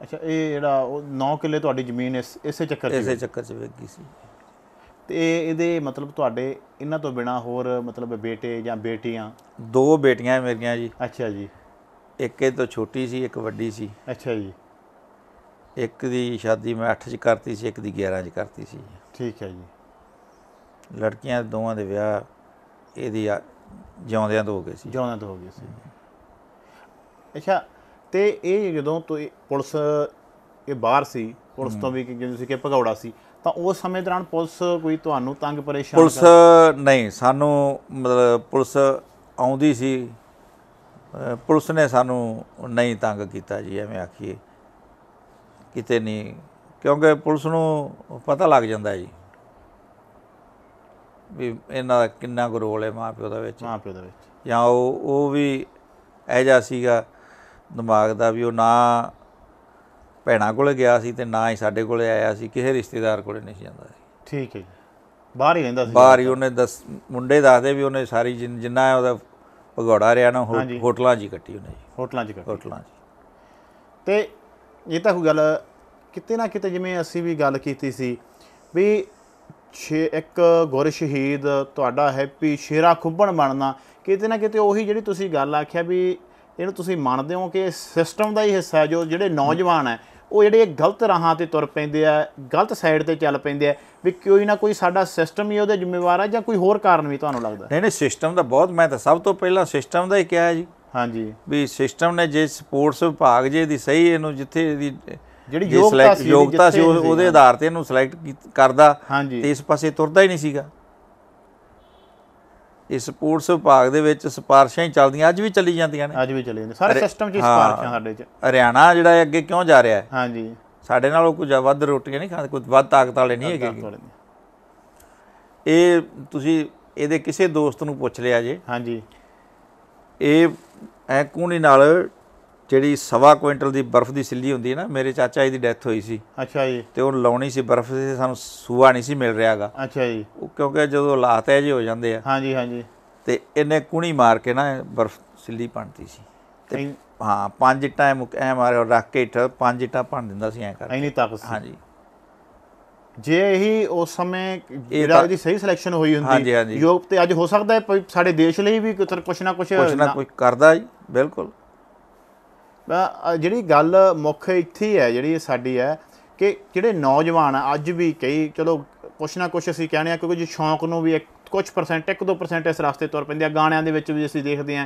ਅੱਛਾ ਇਹ ਜਿਹੜਾ ਉਹ 9 ਕਿੱਲੇ ਤੁਹਾਡੀ ਜ਼ਮੀਨ ਇਸ ਇਸੇ ਚੱਕਰ 'ਚ ਇਸੇ ਚੱਕਰ 'ਚ ਵਿਕ ਗਈ ਸੀ ਤੇ ਇਹਦੇ ਮਤਲਬ ਤੁਹਾਡੇ ਇਹਨਾਂ ਤੋਂ ਬਿਨਾ ਹੋਰ ਮਤਲਬ ਬੇਟੇ ਜਾਂ ਬੇਟੀਆਂ ਦੋ ਬੇਟੀਆਂ ਮੇਰੀਆਂ ਜੀ ਅੱਛਾ ਜੀ ਇੱਕ ਇਹ ਤੋਂ ਛੋਟੀ ਸੀ ਇੱਕ ਵੱਡੀ ਸੀ ਅੱਛਾ ਜੀ ਇੱਕ ਦੀ ਸ਼ਾਦੀ ਮੈਂ 8 ਚ ਕਰਤੀ ਸੀ ਇੱਕ ਦੀ 11 ਚ ਕਰਤੀ ਸੀ ਠੀਕ ਹੈ ਜੀ ਲੜਕੀਆਂ ਦੋਵਾਂ ਦੇ ਵਿਆਹ ਇਹਦੀ ਜਿਉਂਦਿਆਂ ਤੋਂ ਹੋ ਗਏ ਸੀ ਜਿਉਂਦਿਆਂ ਤੋਂ ਹੋ ਗਏ ਸੀ ਅੱਛਾ ਤੇ ਇਹ ਜਦੋਂ ਤੋਂ ਪੁਲਿਸ ਇਹ ਬਾਹਰ ਸੀ ਪੁਲਿਸ ਤੋਂ ਵੀ ਕਿ ਜਿਵੇਂ ਸੀ ਕਿ ਭਗੌੜਾ ਸੀ ਤਾਂ ਉਸ ਸਮੇਂ ਦੌਰਾਨ ਪੁਲਿਸ ਕੋਈ ਤੁਹਾਨੂੰ ਤੰਗ ਪਰੇਸ਼ਾਨ ਪੁਲਿਸ ਨਹੀਂ ਸਾਨੂੰ ਮਤਲਬ ਪੁਲਿਸ ਆਉਂਦੀ ਸੀ ਪੁਲਿਸ ਨੇ ਸਾਨੂੰ ਨਹੀਂ ਤੰਗ ਕੀਤਾ ਜੀ ਐਵੇਂ ਆਖੀਏ ਕਿਤੇ ਨਹੀਂ ਕਿਉਂਕਿ ਪੁਲਿਸ ਨੂੰ ਪਤਾ ਲੱਗ ਜਾਂਦਾ ਜੀ ਵੀ ਇਹਨਾਂ ਦਾ ਕਿੰਨਾ ਕੁ ਰੋਲ ਹੈ ਮਾਪਿਓ ਦਾ ਵਿੱਚ ਮਾਪਿਓ ਦਾ ਵਿੱਚ ਜਾਂ ਉਹ ਉਹ ਵੀ ਐਜਾ ਸੀਗਾ ਦਿਮਾਗ ਦਾ ਵੀ ਉਹ ਨਾ ਭੈਣਾਂ ਕੋਲੇ ਗਿਆ ਸੀ ਤੇ ਨਾ ਹੀ ਸਾਡੇ ਕੋਲੇ ਆਇਆ ਸੀ ਕਿਸੇ ਰਿਸ਼ਤੇਦਾਰ ਕੋਲੇ ਨਹੀਂ ਜਾਂਦਾ ਸੀ ਠੀਕ ਹੈ ਬਾਹਰ ਹੀ ਰਹਿੰਦਾ ਸੀ ਬਾਹਰ ਹੀ ਉਹਨੇ ਦਸ ਮੁੰਡੇ ਦੱਸਦੇ ਵੀ ਉਹਨੇ ਸਾਰੀ ਜਿੰਨਾ ਉਹਦਾ ਭਗੌੜਾ ਰਿਆ ਨਾ ਹੋਟਲਾਂ 'ਚ ਹੀ ਕੱਟੀ ਉਹਨੇ ਜੀ ਹੋਟਲਾਂ 'ਚ ਕੱਟੀ ਹੋਟਲਾਂ 'ਚ ਤੇ ਇਹ ਤਾਂ ਕੋਈ ਗੱਲ ਕਿਤੇ ਨਾ ਕਿਤੇ ਜਿਵੇਂ ਅਸੀਂ ਵੀ ਗੱਲ ਕੀਤੀ ਸੀ ਵੀ ਛੇ ਇੱਕ ਗੁਰ ਸ਼ਹੀਦ ਤੁਹਾਡਾ ਹੈਪੀ ਸ਼ੇਰਾ ਖੁੱਬਣ ਬਣਨਾ ਕਿਤੇ ਨਾ ਕਿਤੇ ਉਹੀ ਜਿਹੜੀ ਤੁਸੀਂ ਗੱਲ ਆਖਿਆ ਵੀ ਇਹਨੂੰ ਤੁਸੀਂ ਮੰਨਦੇ ਹੋ ਕਿ ਸਿਸਟਮ ਦਾ ਹੀ ਹਿੱਸਾ ਜੋ ਜਿਹੜੇ ਨੌਜਵਾਨ ਹੈ ਉਹ ਜਿਹੜੇ ਗਲਤ ਰਾਹਾਂ ਤੇ ਤੁਰ ਪੈਂਦੇ ਆ ਗਲਤ ਸਾਈਡ ਤੇ ਚੱਲ ਪੈਂਦੇ ਆ ਵੀ ਕੋਈ ਨਾ ਕੋਈ ਸਾਡਾ ਸਿਸਟਮ ਹੀ ਉਹਦੇ ਜ਼ਿੰਮੇਵਾਰ ਆ ਜਾਂ ਕੋਈ ਹੋਰ ਕਾਰਨ ਵੀ ਤੁਹਾਨੂੰ ਲੱਗਦਾ ਨਹੀਂ ਨਹੀਂ ਸਿਸਟਮ ਦਾ ਬਹੁਤ ਮੈਂ ਤਾਂ ਸਭ ਤੋਂ ਪਹਿਲਾਂ ਸਿਸਟਮ ਦਾ ਹੀ ਕਿਹਾ ਜੀ ਹਾਂਜੀ ਵੀ ਸਿਸਟਮ ਨੇ ਜੇ ਸਪੋਰਟਸ ਵਿਭਾਗ ਜੇ ਦੀ ਸਹੀ ਇਹਨੂੰ ਜਿੱਥੇ ਦੀ ਜਿਹੜੀ ਯੋਗਤਾ ਸੀ ਯੋਗਤਾ ਸੀ ਉਹਦੇ ਆਧਾਰ ਤੇ ਇਹਨੂੰ ਸਿਲੈਕਟ ਕਰਦਾ ਤੇ ਇਸ ਪਾਸੇ ਤੁਰਦਾ ਹੀ ਨਹੀਂ ਸੀਗਾ ਇਹ ਸਪੋਰਟਸ ਵਿਭਾਗ ਦੇ ਵਿੱਚ ਸਪਾਰਸ਼ਾਂ ਹੀ ਚੱਲਦੀਆਂ ਅੱਜ ਵੀ ਚੱਲੀ ਜਾਂਦੀਆਂ ਨੇ ਅੱਜ ਵੀ ਚੱਲੀ ਜਾਂਦੀਆਂ ਸਾਰੇ ਸਿਸਟਮ 'ਚ ਹੀ ਸਪਾਰਸ਼ਾਂ ਸਾਡੇ 'ਚ ਹਰਿਆਣਾ ਜਿਹੜਾ ਅੱਗੇ ਕਿਉਂ ਜਾ ਰਿਹਾ ਹੈ ਹਾਂਜੀ ਸਾਡੇ ਨਾਲੋਂ ਕੁਝ ਵੱਧ ਰੋਟੀਆਂ ਨਹੀਂ ਖਾਂਦੇ ਕੋਈ ਵੱਧ ਤਾਕਤ ਵਾਲੇ ਨਹੀਂ ਹੈਗੇ ਇਹ ਤੁਸੀਂ ਇਹਦੇ ਕਿਸੇ ਦੋਸਤ ਨੂੰ ਪੁੱਛ ਲਿਆ ਜੇ ਹਾਂਜੀ ਇਹ ਐ ਕੂਣੀ ਨਾਲ ਜਿਹੜੀ ਸਵਾ ਕੁਇੰਟਲ ਦੀ ਬਰਫ਼ ਦੀ ਸਿੱਲੀ ਹੁੰਦੀ ਹੈ ਨਾ ਮੇਰੇ ਚਾਚਾ ਜੀ ਦੀ ਡੈਥ ਹੋਈ ਸੀ ਅੱਛਾ ਜੀ ਤੇ ਉਹ ਲਾਉਣੀ ਸੀ ਬਰਫ਼ ਤੇ ਸਾਨੂੰ ਸੂਆ ਨਹੀਂ ਸੀ ਮਿਲ ਰਿਹਾਗਾ ਅੱਛਾ ਜੀ ਉਹ ਕਿਉਂਕਿ ਜਦੋਂ ਲਾਤ ਹੈ ਜੀ ਹੋ ਜਾਂਦੇ ਆ ਹਾਂਜੀ ਹਾਂਜੀ ਤੇ ਇਹਨੇ ਕੁਣੀ ਮਾਰ ਕੇ ਨਾ ਬਰਫ਼ ਸਿੱਲੀ ਪਾਣਤੀ ਸੀ ਤੇ ਹਾਂ ਪੰਜ ਟਾਈਮ ਐ ਮਾਰੇ ਰੱਖ ਕੇ ਇੱਟ ਪੰਜ ਟਾ ਭੰਨ ਦਿੰਦਾ ਸੀ ਐ ਕਰ ਐਨੀ ਤਾਕਤ ਸੀ ਹਾਂਜੀ ਜੇ ਹੀ ਉਸ ਸਮੇਂ ਜਿਹੜਾ ਜੀ ਸਹੀ ਸਿਲੈਕਸ਼ਨ ਹੋਈ ਹੁੰਦੀ ਯੋਗ ਤੇ ਅੱਜ ਹੋ ਸਕਦਾ ਹੈ ਸਾਡੇ ਦੇਸ਼ ਲਈ ਵੀ ਕੁਛ ਨਾ ਕੁਛ ਕੁਛ ਨਾ ਕੋਈ ਕਰਦਾ ਜੀ ਬਿਲਕੁਲ ਜਿਹੜੀ ਗੱਲ ਮੁੱਖ ਇੱਥੇ ਹੈ ਜਿਹੜੀ ਸਾਡੀ ਹੈ ਕਿ ਜਿਹੜੇ ਨੌਜਵਾਨ ਆ ਅੱਜ ਵੀ ਕਈ ਚਲੋ ਕੁਛ ਨਾ ਕੁਛ ਅਸੀਂ ਕਹਿੰਦੇ ਆ ਕਿਉਂਕਿ ਜੇ ਸ਼ੌਂਕ ਨੂੰ ਵੀ ਕੁਝ ਪਰਸੈਂਟ 1-2% ਇਸ ਰਸਤੇ ਤੁਰ ਪੈਂਦੇ ਆ ਗਾਣਿਆਂ ਦੇ ਵਿੱਚ ਵੀ ਅਸੀਂ ਦੇਖਦੇ ਆ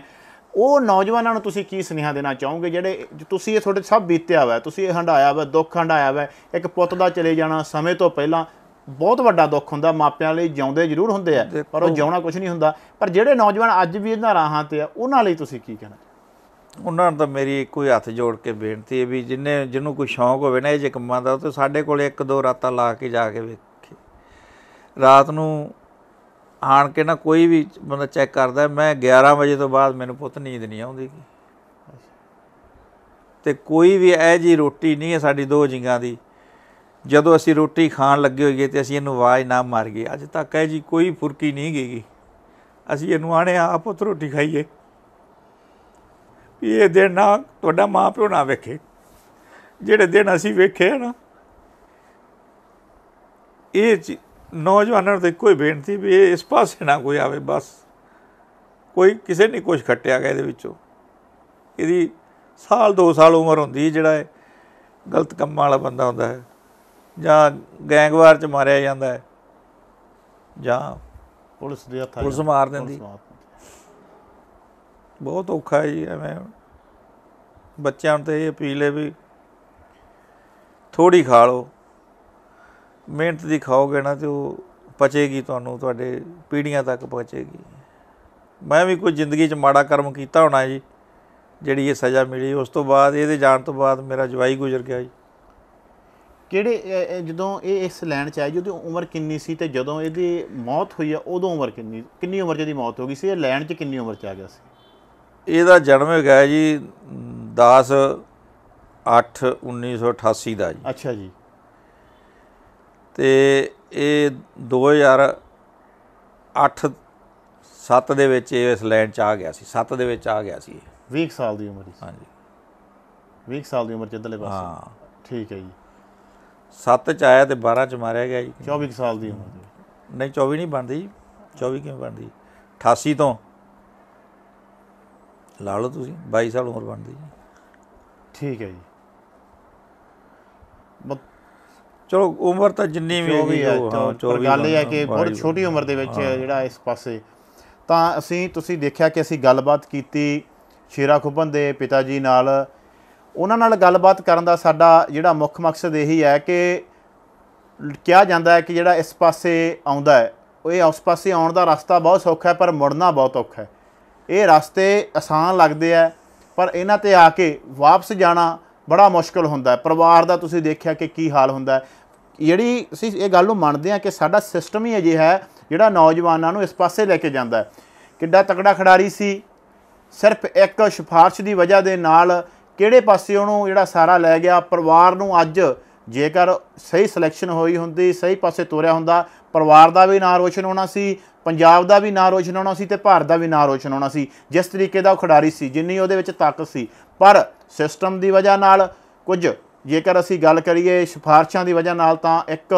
ਉਹ ਨੌਜਵਾਨਾਂ ਨੂੰ ਤੁਸੀਂ ਕੀ ਸੁਨੇਹਾ ਦੇਣਾ ਚਾਹੋਗੇ ਜਿਹੜੇ ਤੁਸੀਂ ਇਹ ਤੁਹਾਡੇ ਸਭ ਬੀਤਿਆ ਹੋਇਆ ਤੁਸੀਂ ਇਹ ਹੰਡਾਇਆ ਹੋਇਆ ਦੁੱਖ ਹੰਡਾਇਆ ਹੋਇਆ ਇੱਕ ਪੁੱਤ ਦਾ ਚਲੇ ਜਾਣਾ ਸਮੇਂ ਤੋਂ ਪਹਿਲਾਂ ਬਹੁਤ ਵੱਡਾ ਦੁੱਖ ਹੁੰਦਾ ਮਾਪਿਆਂ ਲਈ ਜਿਉਂਦੇ ਜ਼ਰੂਰ ਹੁੰਦੇ ਆ ਪਰ ਉਹ ਜਿਉਣਾ ਕੁਝ ਨਹੀਂ ਹੁੰਦਾ ਪਰ ਜਿਹੜੇ ਨੌਜਵਾਨ ਅੱਜ ਵੀ ਇਹਨਾਂ ਰਾਹਾਂ ਤੇ ਆ ਉਹਨਾਂ ਲਈ ਤੁਸੀਂ ਕੀ ਕਹਿਣਾ ਉਹਨਾਂ ਦਾ ਮੇਰੀ ਕੋਈ ਹੱਥ ਜੋੜ ਕੇ ਬੇਨਤੀ ਹੈ ਵੀ ਜਿੰਨੇ ਜਿਹਨੂੰ ਕੋਈ ਸ਼ੌਂਕ ਹੋਵੇ ਨਾ ਇਹ ਜੇ ਕੰਮਾਂ ਦਾ ਉਹ ਤੇ ਸਾਡੇ ਕੋਲੇ ਇੱਕ ਦੋ ਰਾਤਾਂ ਲਾ ਕੇ ਜਾ ਕੇ ਵੇਖੇ ਰਾਤ ਨੂੰ ਆਣ ਕੇ ਨਾ ਕੋਈ ਵੀ ਬੰਦਾ ਚੈੱਕ ਕਰਦਾ ਮੈਂ 11 ਵਜੇ ਤੋਂ ਬਾਅਦ ਮੈਨੂੰ ਪੁੱਤ ਨੀਂਦ ਨਹੀਂ ਆਉਂਦੀ ਤੇ ਕੋਈ ਵੀ ਇਹ ਜੀ ਰੋਟੀ ਨਹੀਂ ਹੈ ਸਾਡੀ ਦੋ ਜਿੰਗਾਂ ਦੀ ਜਦੋਂ ਅਸੀਂ ਰੋਟੀ ਖਾਣ ਲੱਗੇ ਹੋਈਏ ਤੇ ਅਸੀਂ ਇਹਨੂੰ ਆਵਾਜ਼ ਨਾ ਮਾਰ ਗਏ ਅੱਜ ਤੱਕ ਇਹ ਜੀ ਕੋਈ ਫੁਰਕੀ ਨਹੀਂ ਗਈ ਅਸੀਂ ਇਹਨੂੰ ਆਣੇ ਆਪ ਪੁੱਤ ਰੋਟੀ ਖਾਈਏ ਵੀ ਇਹ ਦਿਨ ਨਾ ਤੁਹਾਡਾ ਮਾਪਿਓ ਨਾ ਵੇਖੇ ਜਿਹੜੇ ਦਿਨ ਅਸੀਂ ਵੇਖੇ ਨਾ ਇਹ ਨੌਜਵਾਨਾਂ ਨੂੰ ਕੋਈ ਬੇਨਤੀ ਵੀ ਇਹ ਇਸ ਪਾਸੇ ਨਾ ਕੋਈ ਆਵੇ ਬਸ ਕੋਈ ਕਿਸੇ ਨੇ ਕੁਝ ਖੱਟਿਆ ਗਿਆ ਇਹਦੇ ਵਿੱਚੋਂ ਇਹਦੀ ਸਾਲ 2 ਸਾਲ ਉਮਰ ਹੁੰਦੀ ਜਿਹੜਾ ਹੈ ਗਲਤ ਕੰਮਾਂ ਵਾਲਾ ਬੰਦਾ ਹੁੰਦਾ ਹੈ ਜਾਂ ਗੈਂਗਵਾਰ ਚ ਮਾਰਿਆ ਜਾਂਦਾ ਹੈ ਜਾਂ ਪੁਲਿਸ ਦੇ ਹੱਥਾਂ ਪੁਲਿਸ ਮਾਰ ਦਿੰਦੀ ਬਹੁਤ ਔਖਾ ਹੈ ਜੀ ਐਵੇਂ ਬੱਚਿਆਂ ਨੂੰ ਤੇ ਇਹ ਅਪੀਲ ਹੈ ਵੀ ਥੋੜੀ ਖਾ ਲਓ ਮਿਹਨਤ ਦੀ ਖਾਓਗੇ ਨਾ ਤੇ ਉਹ ਪਚੇਗੀ ਤੁਹਾਨੂੰ ਤੁਹਾਡੇ ਪੀੜੀਆਂ ਤੱਕ ਪਹੁੰਚੇਗੀ ਮੈਂ ਵੀ ਕੋਈ ਜ਼ਿੰਦਗੀ 'ਚ ਮਾੜਾ ਕਰਮ ਕੀਤਾ ਹੋਣਾ ਜੀ ਜਿਹੜੀ ਇਹ ਸਜ਼ਾ ਮਿਲੀ ਉਸ ਤੋਂ ਬਾਅਦ ਇਹਦੇ ਜਾਣ ਤੋਂ ਬਾਅਦ ਮੇਰਾ ਜਵਾਈ ਗੁਜ਼ਰ ਗਿਆ ਜੀ ਕਿਹੜੇ ਜਦੋਂ ਇਹ ਇਸ ਲੈਣ ਚ ਆਈ ਜਦੋਂ ਉਮਰ ਕਿੰਨੀ ਸੀ ਤੇ ਜਦੋਂ ਇਹਦੀ ਮੌਤ ਹੋਈ ਆ ਉਦੋਂ ਉਮਰ ਕਿੰਨੀ ਕਿੰਨੀ ਉਮਰ ਜਦੀ ਮੌਤ ਹੋ ਗਈ ਸੀ ਇਹ ਲੈਣ 'ਚ ਕਿੰਨੀ ਉਮਰ 'ਚ ਆ ਗਿਆ ਸੀ ਇਹਦਾ ਜਨਮ ਹੈਗਾ ਜੀ 10 8 1988 ਦਾ ਜੀ ਅੱਛਾ ਜੀ ਤੇ ਇਹ 2008 7 ਦੇ ਵਿੱਚ ਇਸ ਲੈਂਡ ਚ ਆ ਗਿਆ ਸੀ 7 ਦੇ ਵਿੱਚ ਆ ਗਿਆ ਸੀ 20 ਸਾਲ ਦੀ ਉਮਰ ਸੀ ਹਾਂਜੀ 20 ਸਾਲ ਦੀ ਉਮਰ ਚ ਇਧਰਲੇ ਪਾਸੇ ਹਾਂ ਠੀਕ ਹੈ ਜੀ 7 ਚ ਆਇਆ ਤੇ 12 ਚ ਮਾਰਿਆ ਗਿਆ ਜੀ 24 ਸਾਲ ਦੀ ਉਮਰ ਨਹੀਂ 24 ਨਹੀਂ ਬਣਦੀ 24 ਕਿਵੇਂ ਬਣਦੀ 88 ਤੋਂ ਲਾ ਲਓ ਤੁਸੀਂ 22 ਸਾਲ ਉਮਰ ਬਣਦੀ ਜੀ ਠੀਕ ਹੈ ਜੀ ਚਲੋ ਉਮਰ ਤਾਂ ਜਿੰਨੀ ਵੀ ਹੋਵੇ ਉਹ ਪਰ ਗੱਲ ਇਹ ਹੈ ਕਿ ਬਹੁਤ ਛੋਟੀ ਉਮਰ ਦੇ ਵਿੱਚ ਜਿਹੜਾ ਇਸ ਪਾਸੇ ਤਾਂ ਅਸੀਂ ਤੁਸੀਂ ਦੇਖਿਆ ਕਿ ਅਸੀਂ ਗੱਲਬਾਤ ਕੀਤੀ ਸ਼ੇਰਾ ਖੁਪਨ ਦੇ ਪਿਤਾ ਜੀ ਨਾਲ ਉਹਨਾਂ ਨਾਲ ਗੱਲਬਾਤ ਕਰਨ ਦਾ ਸਾਡਾ ਜਿਹੜਾ ਮੁੱਖ ਮਕਸਦ ਇਹੀ ਹੈ ਕਿ ਕਿਹਾ ਜਾਂਦਾ ਹੈ ਕਿ ਜਿਹੜਾ ਇਸ ਪਾਸੇ ਆਉਂਦਾ ਹੈ ਉਹ ਇਹ ਪਾਸੇ ਆਉਣ ਦਾ ਰਸਤਾ ਬਹੁਤ ਸੌਖਾ ਹੈ ਪਰ ਮੁੜਨਾ ਬਹੁਤ ਔਖਾ ਹੈ ਇਹ ਰਸਤੇ ਆਸਾਨ ਲੱਗਦੇ ਆ ਪਰ ਇਹਨਾਂ ਤੇ ਆ ਕੇ ਵਾਪਸ ਜਾਣਾ ਬੜਾ ਮੁਸ਼ਕਲ ਹੁੰਦਾ ਹੈ ਪਰਿਵਾਰ ਦਾ ਤੁਸੀਂ ਦੇਖਿਆ ਕਿ ਕੀ ਹਾਲ ਹੁੰਦਾ ਹੈ ਜਿਹੜੀ ਅਸੀਂ ਇਹ ਗੱਲ ਨੂੰ ਮੰਨਦੇ ਆ ਕਿ ਸਾਡਾ ਸਿਸਟਮ ਹੀ ਅਜੇ ਹੈ ਜਿਹੜਾ ਨੌਜਵਾਨਾਂ ਨੂੰ ਇਸ ਪਾਸੇ ਲੈ ਕੇ ਜਾਂਦਾ ਹੈ ਕਿੱਡਾ ਤਕੜਾ ਖਿਡਾਰੀ ਸੀ ਸਿਰਫ ਇੱਕ ਸਿਫਾਰਿਸ਼ ਦੀ ਵਜ੍ਹਾ ਦੇ ਨਾਲ ਕਿਹੜੇ ਪਾਸੇ ਉਹਨੂੰ ਜਿਹੜਾ ਸਾਰਾ ਲੈ ਗਿਆ ਪਰਿਵਾਰ ਨੂੰ ਅੱਜ ਜੇਕਰ ਸਹੀ ਸਿਲੈਕਸ਼ਨ ਹੋਈ ਹੁੰਦੀ ਸਹੀ ਪਾਸੇ ਤੋਰਿਆ ਹੁੰਦਾ ਪਰਿਵਾਰ ਦਾ ਵੀ ਨਾਂ ਰੋਸ਼ਨ ਹੋਣਾ ਸੀ ਪੰਜਾਬ ਦਾ ਵੀ ਨਾਂ ਰੋਸ਼ਨ ਹੋਣਾ ਸੀ ਤੇ ਭਾਰਤ ਦਾ ਵੀ ਨਾਂ ਰੋਸ਼ਨ ਹੋਣਾ ਸੀ ਜਿਸ ਤਰੀਕੇ ਦਾ ਉਹ ਖਿਡਾਰੀ ਸੀ ਜਿੰਨੀ ਉਹਦੇ ਵਿੱਚ ਤਾਕਤ ਸੀ ਪਰ ਸਿਸਟਮ ਦੀ ਵਜ੍ਹਾ ਨਾਲ ਕੁਝ ਜੇਕਰ ਅਸੀਂ ਗੱਲ ਕਰੀਏ ਸਿਫਾਰਸ਼ਾਂ ਦੀ ਵਜ੍ਹਾ ਨਾਲ ਤਾਂ ਇੱਕ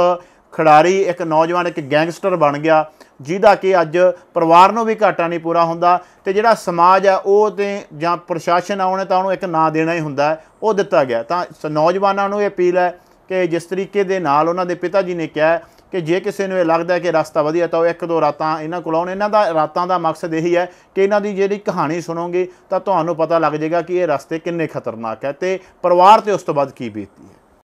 ਖਿਡਾਰੀ ਇੱਕ ਨੌਜਵਾਨ ਇੱਕ ਗੈਂਗਸਟਰ ਬਣ ਗਿਆ ਜਿਹਦਾ ਕਿ ਅੱਜ ਪਰਿਵਾਰ ਨੂੰ ਵੀ ਘਾਟਾ ਨਹੀਂ ਪੂਰਾ ਹੁੰਦਾ ਤੇ ਜਿਹੜਾ ਸਮਾਜ ਆ ਉਹ ਤੇ ਜਾਂ ਪ੍ਰਸ਼ਾਸਨ ਆ ਉਹਨੇ ਤਾਂ ਉਹਨੂੰ ਇੱਕ ਨਾਂ ਦੇਣਾ ਹੀ ਹੁੰਦਾ ਉਹ ਦਿੱਤਾ ਗਿਆ ਤਾਂ ਨੌਜਵਾਨਾਂ ਨੂੰ ਇਹ ਅਪੀਲ ਹੈ ਕਿ ਜਿਸ ਤਰੀਕੇ ਦੇ ਨਾਲ ਉਹਨਾਂ ਦੇ ਪਿਤਾ ਜੀ ਨੇ ਕਿਹਾ ਕਿ ਜੇ ਕਿਸੇ ਨੂੰ ਇਹ ਲੱਗਦਾ ਕਿ ਰਸਤਾ ਵਧੀਆ ਤਾਂ ਉਹ ਇੱਕ ਦੋ ਰਾਤਾਂ ਇਹਨਾਂ ਕੋਲ ਆਉਣ ਇਹਨਾਂ ਦਾ ਰਾਤਾਂ ਦਾ ਮਕਸਦ ਇਹੀ ਹੈ ਕਿ ਇਹਨਾਂ ਦੀ ਜਿਹੜੀ ਕਹਾਣੀ ਸੁਣੋਗੇ ਤਾਂ ਤੁਹਾਨੂੰ ਪਤਾ ਲੱਗ ਜਾਏਗਾ ਕਿ ਇਹ ਰਸਤੇ ਕਿੰਨੇ ਖਤਰਨਾਕ ਹੈ ਤੇ ਪਰਿਵਾਰ ਤੇ ਉਸ ਤੋਂ ਬਾਅਦ ਕੀ ਬੀਤਦੀ ਹੈ